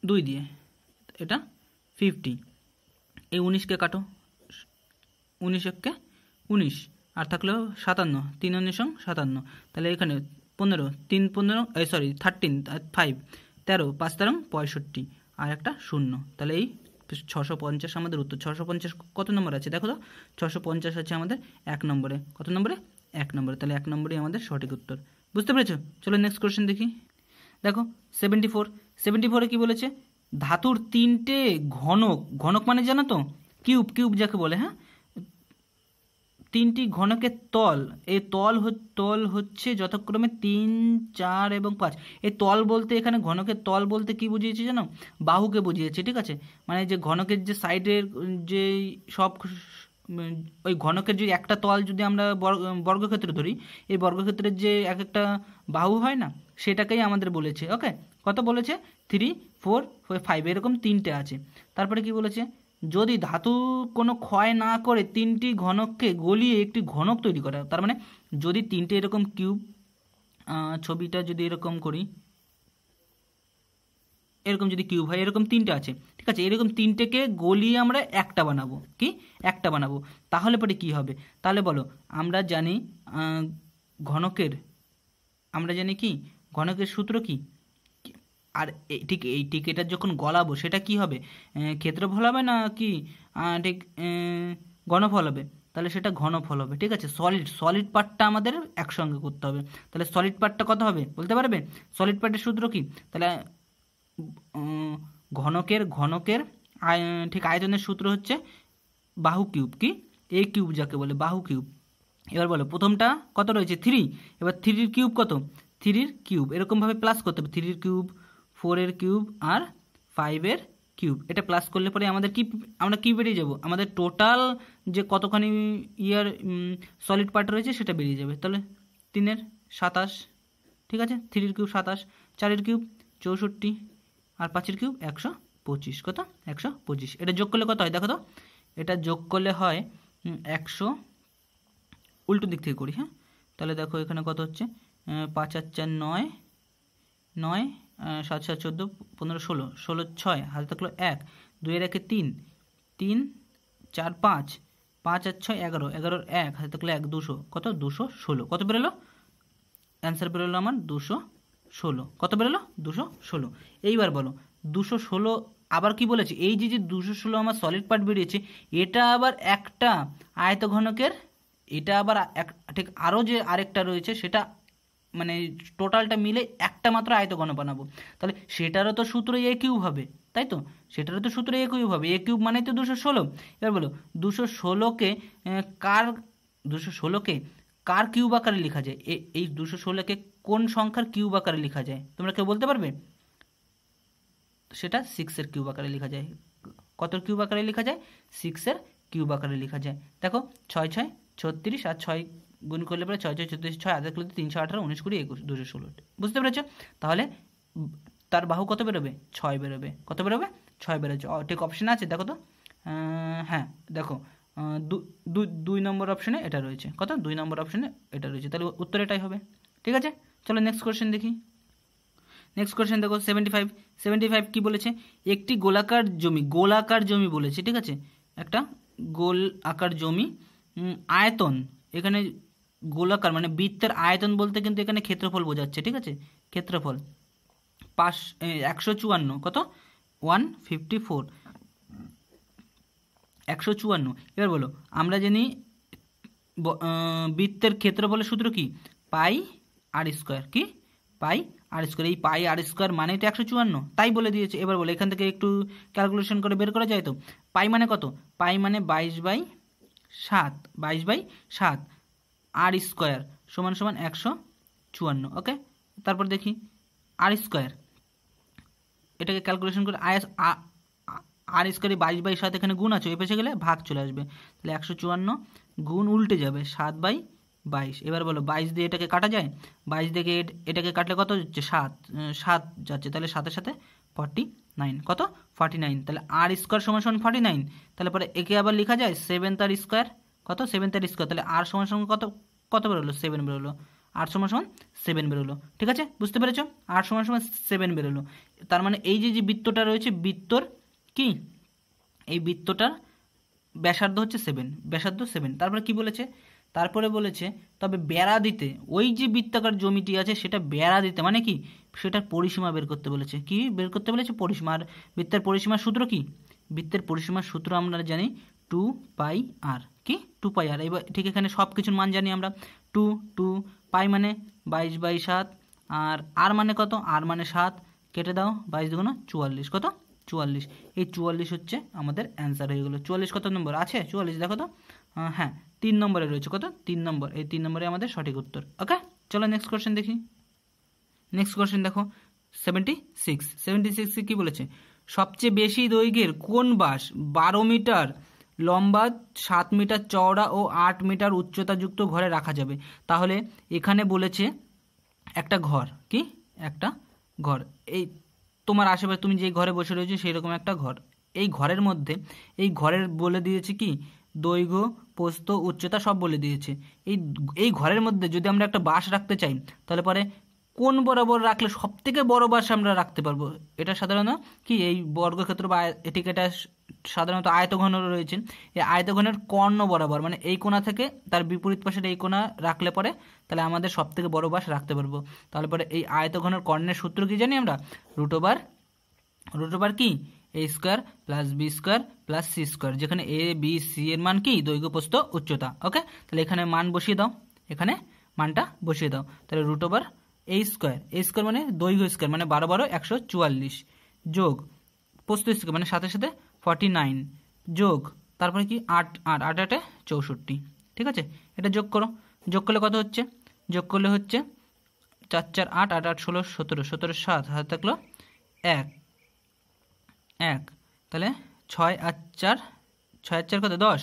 দুই দিয়ে এটা ফিফটি এই উনিশকে কাটো উনিশ এককে উনিশ আর থাকলো সাতান্ন তিন উনিশং সাতান্ন তাহলে এখানে পনেরো তিন পনেরো এই সরি থার্টিন ফাইভ তেরো পাঁচ তেরো পঁয়ষট্টি আর একটা শূন্য তাহলে এই ছশো পঞ্চাশ আমাদের উত্তর ছশো পঞ্চাশ কত নম্বর আছে দেখো তো ছশো পঞ্চাশ আছে আমাদের এক নম্বরে কত নম্বরে এক নম্বরে তাহলে এক নম্বরই আমাদের সঠিক উত্তর বুঝতে পেরেছো চলো নেক্সট কোয়েশ্চেন দেখি দেখো সেভেন্টি ফোর সেভেন্টি ফোরে কী বলেছে ধাতুর তিনটে ঘনক ঘনক মানে জানো তো কিউব কিউব যাকে বলে হ্যাঁ তিনটি ঘনকের তল এই তল তল হচ্ছে যথাক্রমে তিন চার এবং পাঁচ এই তল বলতে এখানে ঘনকের তল বলতে কি বুঝিয়েছে জানো বাহুকে বুঝিয়েছে ঠিক আছে মানে যে ঘনকের যে সাইডের যে সব ওই ঘনকের যে একটা তল যদি আমরা বর্গক্ষেত্র ধরি এই বর্গক্ষেত্রের যে এক একটা বাহু হয় না সেটাকেই আমাদের বলেছে ওকে কত বলেছে থ্রি ফোর ফাইভ এরকম তিনটে আছে তারপরে কি বলেছে যদি ধাতু কোনো ক্ষয় না করে তিনটি ঘনককে গলিয়ে একটি ঘনক তৈরি করা তার মানে যদি তিনটে এরকম কিউব ছবিটা যদি এরকম করি এরকম যদি কিউব হয় এরকম তিনটে আছে ঠিক আছে এরকম তিনটেকে গলিয়ে আমরা একটা বানাবো কি একটা বানাবো তাহলে পরে কি হবে তাহলে বলো আমরা জানি ঘনকের আমরা জানি কি ঘনকের সূত্র কি আর এই ঠিক এই টিকিটার যখন গলাবো সেটা কি হবে ক্ষেত্রফল হবে না কি ঠিক ঘনফল হবে তাহলে সেটা ঘনফল হবে ঠিক আছে সলিড সলিড পার্টটা আমাদের একসঙ্গে করতে হবে তাহলে সলিড পার্টটা কত হবে বলতে পারবে সলিড পার্টের সূত্র কি তাহলে ঘনকের ঘনকের ঠিক আয়তনের সূত্র হচ্ছে বাহু কিউব কি এ কিউব যাকে বলে বাহু কিউব এবার বলো প্রথমটা কত রয়েছে থ্রি এবার থ্রির কিউব কত থ্রির কিউব এরকমভাবে প্লাস করতে হবে থ্রির কিউব ফোরের কিউব আর ফাইভের কিউব এটা প্লাস করলে পরে আমাদের কি আমরা কি বেরিয়ে যাব আমাদের টোটাল যে কতখানি ইয়ার সলিড পার্ট রয়েছে সেটা বেরিয়ে যাবে তাহলে তিনের সাতাশ ঠিক আছে থ্রির কিউব সাতাশ চারের কিউব চৌষট্টি আর পাঁচের কিউব একশো পঁচিশ কত একশো পঁচিশ এটা যোগ করলে কত হয় দেখো তো এটা যোগ করলে হয় একশো উল্টো দিক থেকে করি হ্যাঁ তাহলে দেখো এখানে কত হচ্ছে পাঁচ আর চার নয় নয় সাত সাত চোদ্দো পনেরো ষোলো ষোলো ছয় হাতে থাকলো এক দুয়ের একে তিন তিন চার পাঁচ পাঁচ আর ছয় এগারো এগারোর এক হাতে থাকলো এক দুশো কত দুশো ষোলো কত বেরোলো অ্যান্সার বেরোলো আমার দুশো ষোলো কত বেরোলো দুশো ষোলো এইবার বলো দুশো ষোলো আবার কি বলেছে এই যে যে দুশো ষোলো আমার সলিড পার্ট বেরিয়েছে এটা আবার একটা আয়ত ঘনকের এটা আবার এক ঠিক আরও যে আরেকটা রয়েছে সেটা মানে টোটালটা মিলে একটা মাত্র আয়তঘন বানাবো তাহলে সেটারও তো সূত্র এ কিউব হবে তাই তো সেটারও তো সূত্র এ কিউব হবে এ কিউব মানে তো দুশো ষোলো এবার বলো দুশো ষোলোকে কার দুশো ষোলোকে কার কিউব আকারে লেখা যায় এই দুশো ষোলোকে কোন সংখ্যার কিউব আকারে লেখা যায় তোমরা কেউ বলতে পারবে সেটা সিক্সের কিউব আকারে লেখা যায় কত কিউব আকারে লেখা যায় সিক্সের কিউব আকারে লেখা যায় দেখো ছয় ছয় ছত্রিশ আর ছয় গুণ করলে পরে ছয় ছয় চৌত্রিশ ছয় আধা করলে তিনশো আঠারো উনিশ কুড়ি একুশ দুশো ষোলো বুঝতে পেরেছো তাহলে তার বাহু কত বেরোবে ছয় বেরোবে কত বেরোবে ছয় বেরোচ্ছে ঠিক অপশান আছে দেখো তো হ্যাঁ দেখো দুই নম্বর অপশানে এটা রয়েছে কত দুই নম্বর অপশানে এটা রয়েছে তাহলে উত্তর এটাই হবে ঠিক আছে চলো নেক্সট কোয়েশ্চেন দেখি নেক্সট কোয়েশ্চেন দেখো সেভেন্টি ফাইভ সেভেন্টি ফাইভ কী বলেছে একটি গোলাকার জমি গোলাকার জমি বলেছে ঠিক আছে একটা গোল আকার জমি আয়তন এখানে গোলাকার মানে বৃত্তের আয়তন বলতে কিন্তু এখানে ক্ষেত্রফল বোঝাচ্ছে ঠিক আছে ক্ষেত্রফল পাঁচ একশো চুয়ান্ন কত ওয়ান ফিফটি ফোর একশো চুয়ান্ন এবার বলো আমরা জানি বৃত্তের ক্ষেত্রফলের সূত্র কি পাই আর স্কোয়ার কি পাই আর স্কোয়ার এই পাই আর স্কোয়ার মানেই তো একশো চুয়ান্ন তাই বলে দিয়েছে এবার বলো এখান থেকে একটু ক্যালকুলেশন করে বের করা যায় তো পাই মানে কত পাই মানে বাইশ বাই সাত বাইশ বাই সাত আর স্কোয়ার সমান সমান একশো চুয়ান্ন ওকে তারপর দেখি আর স্কোয়ার এটাকে ক্যালকুলেশন করে আয়াস আর স্কোয়ারে বাইশ বাই সাত এখানে গুণ আছে ওই পেছে গেলে ভাগ চলে আসবে তাহলে একশো চুয়ান্ন গুণ উল্টে যাবে সাত বাই বাইশ এবার বলো বাইশ দিয়ে এটাকে কাটা যায় বাইশ দিয়ে এটাকে কাটলে কত হচ্ছে সাত সাত যাচ্ছে তাহলে সাথে সাথে ফর্টি নাইন কত ফর্টি নাইন তাহলে আর স্কোয়ার সমান সমান ফর্টি নাইন তাহলে পরে একে আবার লেখা যায় সেভেন আর স্কোয়ার কত সেভেন তার স্কোয়ার তাহলে আর সমান সমান কত কত বেরোলো সেভেন বেরোলো আর সমান সমান সেভেন বেরোলো ঠিক আছে বুঝতে পেরেছ আট সমান সমান সেভেন বেরোলো তার মানে এই যে যে বৃত্তটা রয়েছে বৃত্তর কি এই বৃত্তটার ব্যাসার্ধ হচ্ছে সেভেন ব্যাসার্ধ সেভেন তারপরে কি বলেছে তারপরে বলেছে তবে বেড়া দিতে ওই যে বৃত্তাকার জমিটি আছে সেটা বেড়া দিতে মানে কি সেটার পরিসীমা বের করতে বলেছে কি বের করতে বলেছে পরিসীমা আর বৃত্তের পরিসীমার সূত্র কি বৃত্তের পরিসীমার সূত্র আমরা জানি টু পাই আর কি টু পাই আর এবার ঠিক এখানে সব কিছুর মান জানি আমরা টু টু পাই মানে বাইশ বাই সাত আর আর মানে কত আর মানে সাত কেটে দাও বাইশ দুগুণ চুয়াল্লিশ কত চুয়াল্লিশ এই চুয়াল্লিশ হচ্ছে আমাদের অ্যান্সার হয়ে গেলো চুয়াল্লিশ কত নম্বর আছে চুয়াল্লিশ দেখো তো হ্যাঁ তিন নম্বরে রয়েছে কত তিন নম্বর এই তিন নম্বরে আমাদের সঠিক উত্তর ওকে চলো নেক্সট কোয়েশ্চেন দেখি নেক্সট কোয়েশ্চেন দেখো সেভেন্টি সিক্স সেভেন্টি সিক্সে কী বলেছে সবচেয়ে বেশি দৈর্ঘ্যের কোন বাস বারো মিটার লম্বা সাত মিটার চওড়া ও আট মিটার উচ্চতাযুক্ত ঘরে রাখা যাবে তাহলে এখানে বলেছে একটা ঘর কি একটা ঘর এই তোমার আশেপাশে তুমি যে ঘরে বসে রয়েছো সেই রকম একটা ঘর এই ঘরের মধ্যে এই ঘরের বলে দিয়েছে কি দৈর্ঘ্য পোস্ত উচ্চতা সব বলে দিয়েছে এই এই ঘরের মধ্যে যদি আমরা একটা বাস রাখতে চাই তাহলে পরে কোন বরাবর রাখলে সব থেকে বড় বাস আমরা রাখতে পারবো এটা সাধারণত কি এই বর্গক্ষেত্র বা এটা সাধারণত আয়তঘন রয়েছে এই আয়তঘনের কর্ণ বরাবর মানে এই কোণা থেকে তার বিপরীত পাশের এই কোণা রাখলে পরে তাহলে আমাদের থেকে বড় বাস রাখতে পারবো তাহলে পরে এই আয়তঘনের কর্ণের সূত্র কি জানি আমরা রুটোবার রুটোবার কি A square plus B square plus C square যেখানে এ বি সি এর মান কি দৈর্ঘ্যপ্রস্থ উচ্চতা ওকে তাহলে এখানে মান বসিয়ে দাও এখানে মানটা বসিয়ে দাও তাহলে root A square A square মানে দৈর্ঘ্য স্কোয়ার মানে বারো বারো একশো চুয়াল্লিশ যোগ প্রস্ত স্কোয়ার মানে সাথে সাথে ফর্টি নাইন যোগ তারপরে কি আট আট আট আটে চৌষট্টি ঠিক আছে এটা যোগ করো যোগ করলে কত হচ্ছে যোগ করলে হচ্ছে চার চার আট আট আট ষোলো সতেরো সতেরো সাত হাতে থাকলো এক এক তাহলে ছয় আর চার ছয় আর চার কত দশ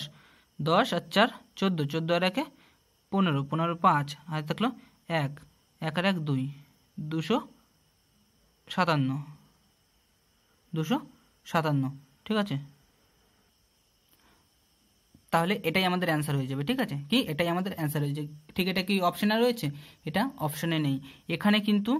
দশ আর চার চোদ্দো চোদ্দো আর একে পনেরো পনেরো পাঁচ হাতে থাকলো এক এক আর এক দুই দুশো সাতান্ন দুশো সাতান্ন ঠিক আছে তাহলে এটাই আমাদের অ্যান্সার হয়ে যাবে ঠিক আছে কি এটাই আমাদের অ্যান্সার হয়ে যাবে ঠিক এটা কি অপশানে রয়েছে এটা অপশানে নেই এখানে কিন্তু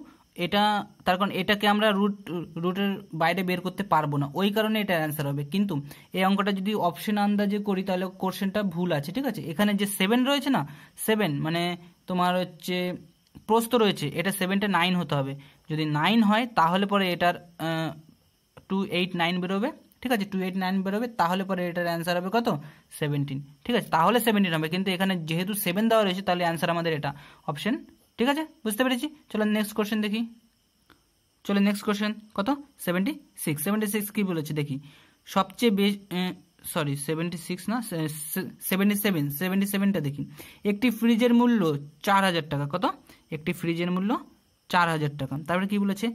এটা তার কারণ এটাকে আমরা রুট রুটের বাইরে বের করতে পারবো না ওই কারণে এটা অ্যান্সার হবে কিন্তু এই অঙ্কটা যদি অপশন আন্দাজে করি তাহলে কোশ্চেনটা ভুল আছে ঠিক আছে এখানে যে সেভেন রয়েছে না সেভেন মানে তোমার হচ্ছে প্রস্ত রয়েছে এটা সেভেনটা নাইন হতে হবে যদি নাইন হয় তাহলে পরে এটার টু এইট নাইন বেরোবে ঠিক আছে টু এইট নাইন বেরোবে তাহলে পরে এটার অ্যান্সার হবে কত সেভেন্টিন ঠিক আছে তাহলে সেভেন্টিন হবে কিন্তু এখানে যেহেতু সেভেন দেওয়া রয়েছে তাহলে অ্যান্সার আমাদের এটা অপশন ঠিক আছে বুঝতে পেরেছি চলো নেক্সট কোশ্চেন দেখি চলো নেক্সট কোশ্চেন কত সেভেন্টি সিক্স সেভেন্টি সিক্স কী বলেছে দেখি সবচেয়ে বেশ সরি সেভেন্টি সিক্স না সেভেন্টি সেভেন সেভেন্টি সেভেনটা দেখি একটি ফ্রিজের মূল্য চার হাজার টাকা কত একটি ফ্রিজের মূল্য চার হাজার টাকা তারপরে কী বলেছে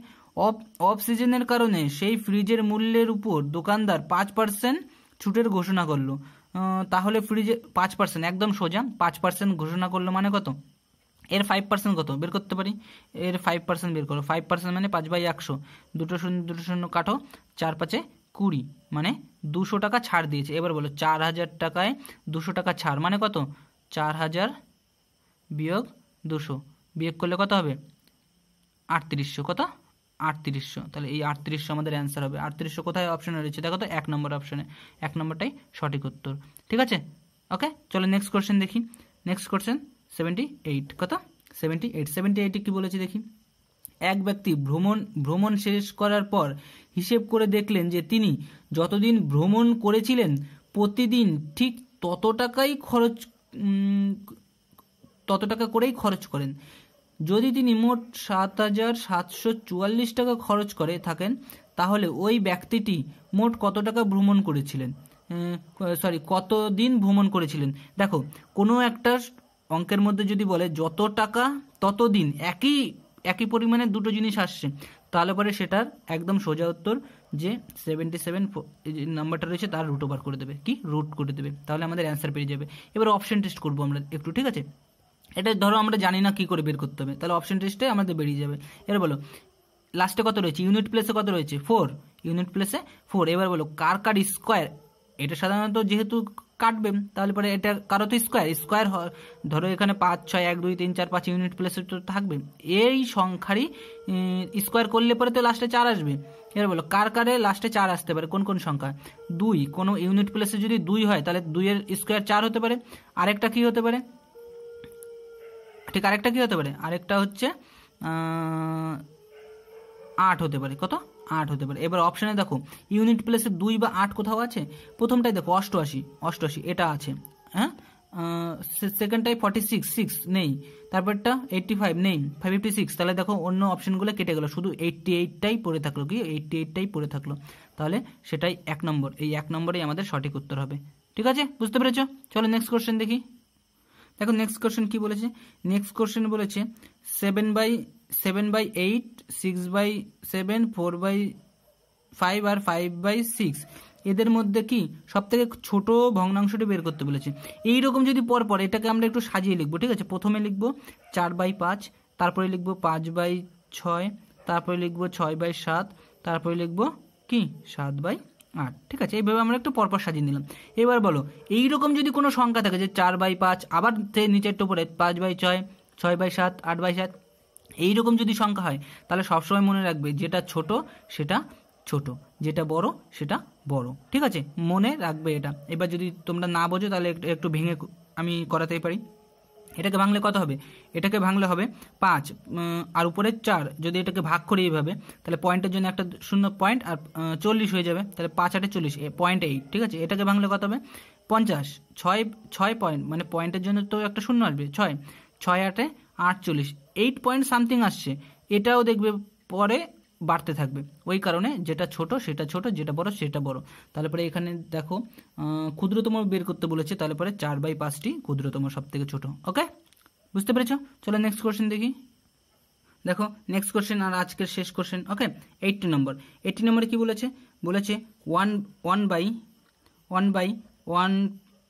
অফ অফ সিজনের কারণে সেই ফ্রিজের মূল্যের উপর দোকানদার পাঁচ পার্সেন্ট ছুটের ঘোষণা করলো তাহলে ফ্রিজে পাঁচ পার্সেন্ট একদম সোজা পাঁচ পার্সেন্ট ঘোষণা করলো মানে কত এর ফাইভ পার্সেন্ট কত বের করতে পারি এর ফাইভ পার্সেন্ট বের করো ফাইভ পার্সেন্ট মানে পাঁচ বাই একশো দুটো শূন্য দুটো শূন্য কাঠো চার পাঁচে কুড়ি মানে দুশো টাকা ছাড় দিয়েছে এবার বলো চার হাজার টাকায় দুশো টাকা ছাড় মানে কত চার হাজার বিয়োগ দুশো বিয়োগ করলে কত হবে আটত্রিশশো কত আটত্রিশশো তাহলে এই আটত্রিশশো আমাদের অ্যান্সার হবে আটত্রিশশো কোথায় অপশানে রয়েছে দেখো তো এক নম্বর অপশানে এক নম্বরটাই সঠিক উত্তর ঠিক আছে ওকে চলো নেক্সট কোয়েশ্চেন দেখি নেক্সট কোয়েশ্চেন সেভেন্টি এইট কত সেভেন্টি এইট সেভেন্টি এইটে কী বলেছি দেখি এক ব্যক্তি ভ্রমণ ভ্রমণ শেষ করার পর হিসেব করে দেখলেন যে তিনি যতদিন ভ্রমণ করেছিলেন প্রতিদিন ঠিক তত টাকাই খরচ তত টাকা করেই খরচ করেন যদি তিনি মোট সাত হাজার সাতশো চুয়াল্লিশ টাকা খরচ করে থাকেন তাহলে ওই ব্যক্তিটি মোট কত টাকা ভ্রমণ করেছিলেন সরি কত দিন ভ্রমণ করেছিলেন দেখো কোনো একটা অঙ্কের মধ্যে যদি বলে যত টাকা তত দিন একই একই পরিমাণে দুটো জিনিস আসছে তাহলে পরে সেটার একদম সোজা উত্তর যে সেভেন্টি সেভেন নাম্বারটা রয়েছে তার রুট ওভার করে দেবে কি রুট করে দেবে তাহলে আমাদের অ্যান্সার পেয়ে যাবে এবার অপশন টেস্ট করবো আমরা একটু ঠিক আছে এটা ধরো আমরা জানি না কী করে বের করতে হবে তাহলে অপশন টেস্টে আমাদের বেরিয়ে যাবে এবার বলো লাস্টে কত রয়েছে ইউনিট প্লেসে কত রয়েছে ফোর ইউনিট প্লেসে ফোর এবার বলো কার কার স্কোয়ার এটা সাধারণত যেহেতু কাটবে তাহলে পরে এটা কারো তো স্কোয়ার স্কোয়ার ধরো এখানে পাঁচ ছয় এক দুই তিন চার পাঁচ ইউনিট প্লেসে তো থাকবে এই সংখ্যারই স্কোয়ার করলে পরে তো লাস্টে চার আসবে এবার বলো কার কারে লাস্টে চার আসতে পারে কোন কোন সংখ্যা দুই কোনো ইউনিট প্লেসে যদি দুই হয় তাহলে দুইয়ের স্কোয়ার চার হতে পারে আরেকটা কী হতে পারে ঠিক আরেকটা কী হতে পারে আরেকটা হচ্ছে আট হতে পারে কত আট হতে পারে এবার অপশানে দেখো ইউনিট প্লেসে দুই বা আট কোথাও আছে প্রথমটাই দেখো অষ্টআশি অষ্টআশি এটা আছে হ্যাঁ সেকেন্ডটাই ফর্টি সিক্স সিক্স নেই তারপরটা এইট্টি ফাইভ নেই ফাইভ ফিফটি সিক্স তাহলে দেখো অন্য অপশানগুলো কেটে গেলো শুধু এইট্টি এইটটাই পড়ে থাকলো কি এইট্টি এইটটাই পড়ে থাকলো তাহলে সেটাই এক নম্বর এই এক নম্বরেই আমাদের সঠিক উত্তর হবে ঠিক আছে বুঝতে পেরেছ চলো নেক্সট কোশ্চেন দেখি দেখো নেক্সট কোশ্চেন কি বলেছে নেক্সট কোশ্চেন বলেছে seven by seven by eight six by seven four by five আর ফাইভ বাই সিক্স এদের মধ্যে কি সব থেকে ছোটো ভগ্নাংশটি বের করতে বলেছে এই রকম যদি পর পর এটাকে আমরা একটু সাজিয়ে লিখবো ঠিক আছে প্রথমে লিখব চার বাই পাঁচ তারপরে লিখবো পাঁচ বাই ছয় তারপরে লিখবো ছয় বাই সাত তারপরে লিখবো কি সাত বাই আট ঠিক আছে এইভাবে আমরা একটু পরপর সাজিয়ে নিলাম এবার বলো এই রকম যদি কোনো সংখ্যা থাকে যে চার বাই পাঁচ আবার নিচের টোপরে পাঁচ বাই ছয় ছয় বাই সাত আট বাই সাত এইরকম যদি সংখ্যা হয় তাহলে সবসময় মনে রাখবে যেটা ছোট সেটা ছোট যেটা বড় সেটা বড় ঠিক আছে মনে রাখবে এটা এবার যদি তোমরা না বোঝো তাহলে একটু ভেঙে আমি করাতেই পারি এটাকে ভাঙলে কত হবে এটাকে ভাঙলে হবে পাঁচ আর উপরে চার যদি এটাকে ভাগ করি এইভাবে তাহলে পয়েন্টের জন্য একটা শূন্য পয়েন্ট আর চল্লিশ হয়ে যাবে তাহলে পাঁচ আটে চল্লিশ পয়েন্ট এইট ঠিক আছে এটাকে ভাঙলে কত হবে পঞ্চাশ ছয় ছয় পয়েন্ট মানে পয়েন্টের জন্য তো একটা শূন্য আসবে ছয় ছয় আটে আটচল্লিশ এইট পয়েন্ট সামথিং আসছে এটাও দেখবে পরে বাড়তে থাকবে ওই কারণে যেটা ছোট সেটা ছোট যেটা বড় সেটা বড় তাহলে পরে এখানে দেখো ক্ষুদ্রতম বের করতে বলেছে তাহলে পরে চার বাই পাঁচটি ক্ষুদ্রতম সব থেকে ছোট ওকে বুঝতে পেরেছো চলো নেক্সট কোশ্চেন দেখি দেখো নেক্সট কোশ্চেন আর আজকের শেষ question okay eighty number eighty নম্বরে কি বলেছে বলেছে one one by one by one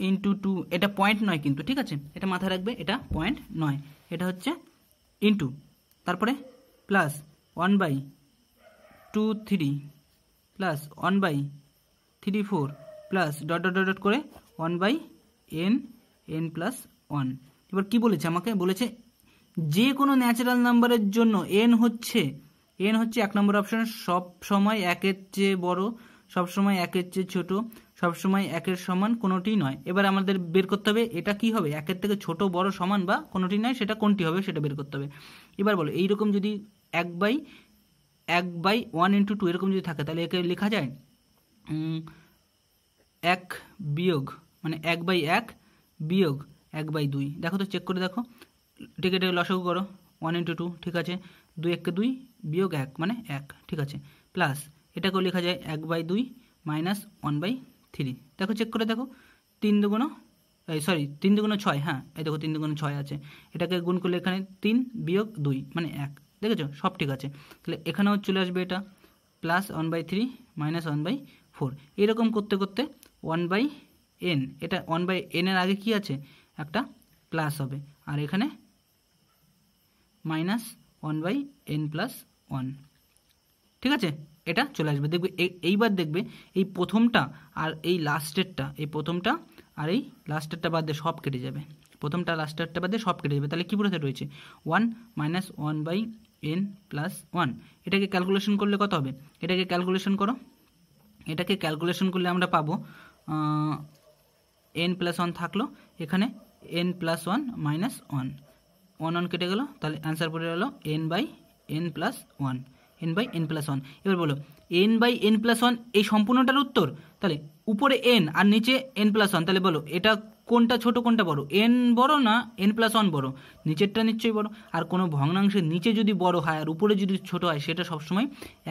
into two এটা পয়েন্ট নয় কিন্তু ঠিক আছে এটা মাথায় রাখবে এটা পয়েন্ট নয় এটা হচ্ছে ইন্টু তারপরে plus one by two three plus one by three four plus dot dot dot করে one by N N plus one এবার কী বলেছে আমাকে বলেছে যে কোনো ন্যাচারাল নাম্বারের জন্য এন হচ্ছে এন হচ্ছে এক নম্বর অপশান সব সময় একের চেয়ে বড় সব সময় একের চেয়ে ছোট সব সময় একের সমান কোনোটি নয় এবার আমাদের বের করতে হবে এটা কি হবে একের থেকে ছোট বড় সমান বা কোনোটি নয় সেটা কোনটি হবে সেটা বের করতে হবে এবার বলো এইরকম যদি এক বাই এক বাই ওয়ান ইন্টু টু এরকম যদি থাকে তাহলে একে লেখা যায় এক বিয়োগ মানে এক বাই এক বিয়োগ এক বাই দুই দেখো তো চেক করে দেখো টিকে লসগু করো ওয়ান ইন্টু টু ঠিক আছে দুই এক দুই বিয়োগ এক মানে এক ঠিক আছে প্লাস এটাকেও লেখা যায় এক বাই দুই মাইনাস ওয়ান বাই থ্রি দেখো চেক করে দেখো তিন দুগুণ এই সরি তিন দুগুণ ছয় হ্যাঁ এই দেখো তিন দুগুণ ছয় আছে এটাকে গুণ করলে এখানে তিন বিয়োগ দুই মানে এক দেখেছো সব ঠিক আছে তাহলে এখানেও চলে আসবে এটা plus one by three minus one by four এরকম করতে করতে ওয়ান বাই এন এটা ওয়ান বাই এনের আগে কি আছে একটা প্লাস হবে আর এখানে minus one by N plus one ঠিক আছে এটা চলে আসবে দেখবে এইবার দেখবে এই প্রথমটা আর এই লাস্টেরটা এই প্রথমটা আর এই লাস্টেরটা বাদ দিয়ে সব কেটে যাবে প্রথমটা লাস্টেরটা বাদ দিয়ে সব কেটে যাবে তাহলে কী বোঝাতে রয়েছে one minus one by N plus one এটাকে ক্যালকুলেশন করলে কত হবে এটাকে ক্যালকুলেশন করো এটাকে ক্যালকুলেশন করলে আমরা পাবো এন প্লাস ওয়ান থাকলো এখানে N plus one minus one one one কেটে গেল তাহলে অ্যান্সার পড়ে গেলো N by N plus one N by N plus one এবার বলো N by N plus one এই সম্পূর্ণটার উত্তর তাহলে উপরে এন আর নিচে এন প্লাস ওয়ান তাহলে বলো এটা কোনটা ছোট কোনটা বড় এন বড় না এন প্লাস ওয়ান বড় নিচেরটা নিশ্চয়ই বড় আর কোনো ভগ্নাংশের নিচে যদি বড় হয় আর উপরে যদি ছোট হয় সেটা সবসময়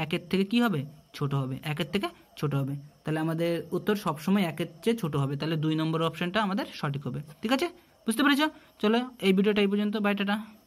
একের থেকে কি হবে ছোট হবে একের থেকে ছোট হবে তাহলে আমাদের উত্তর সবসময় একের চেয়ে ছোট হবে তাহলে দুই নম্বর অপশানটা আমাদের সঠিক হবে ঠিক আছে বুঝতে পেরেছ চলো এই ভিডিওটা এই পর্যন্ত বাইটাটা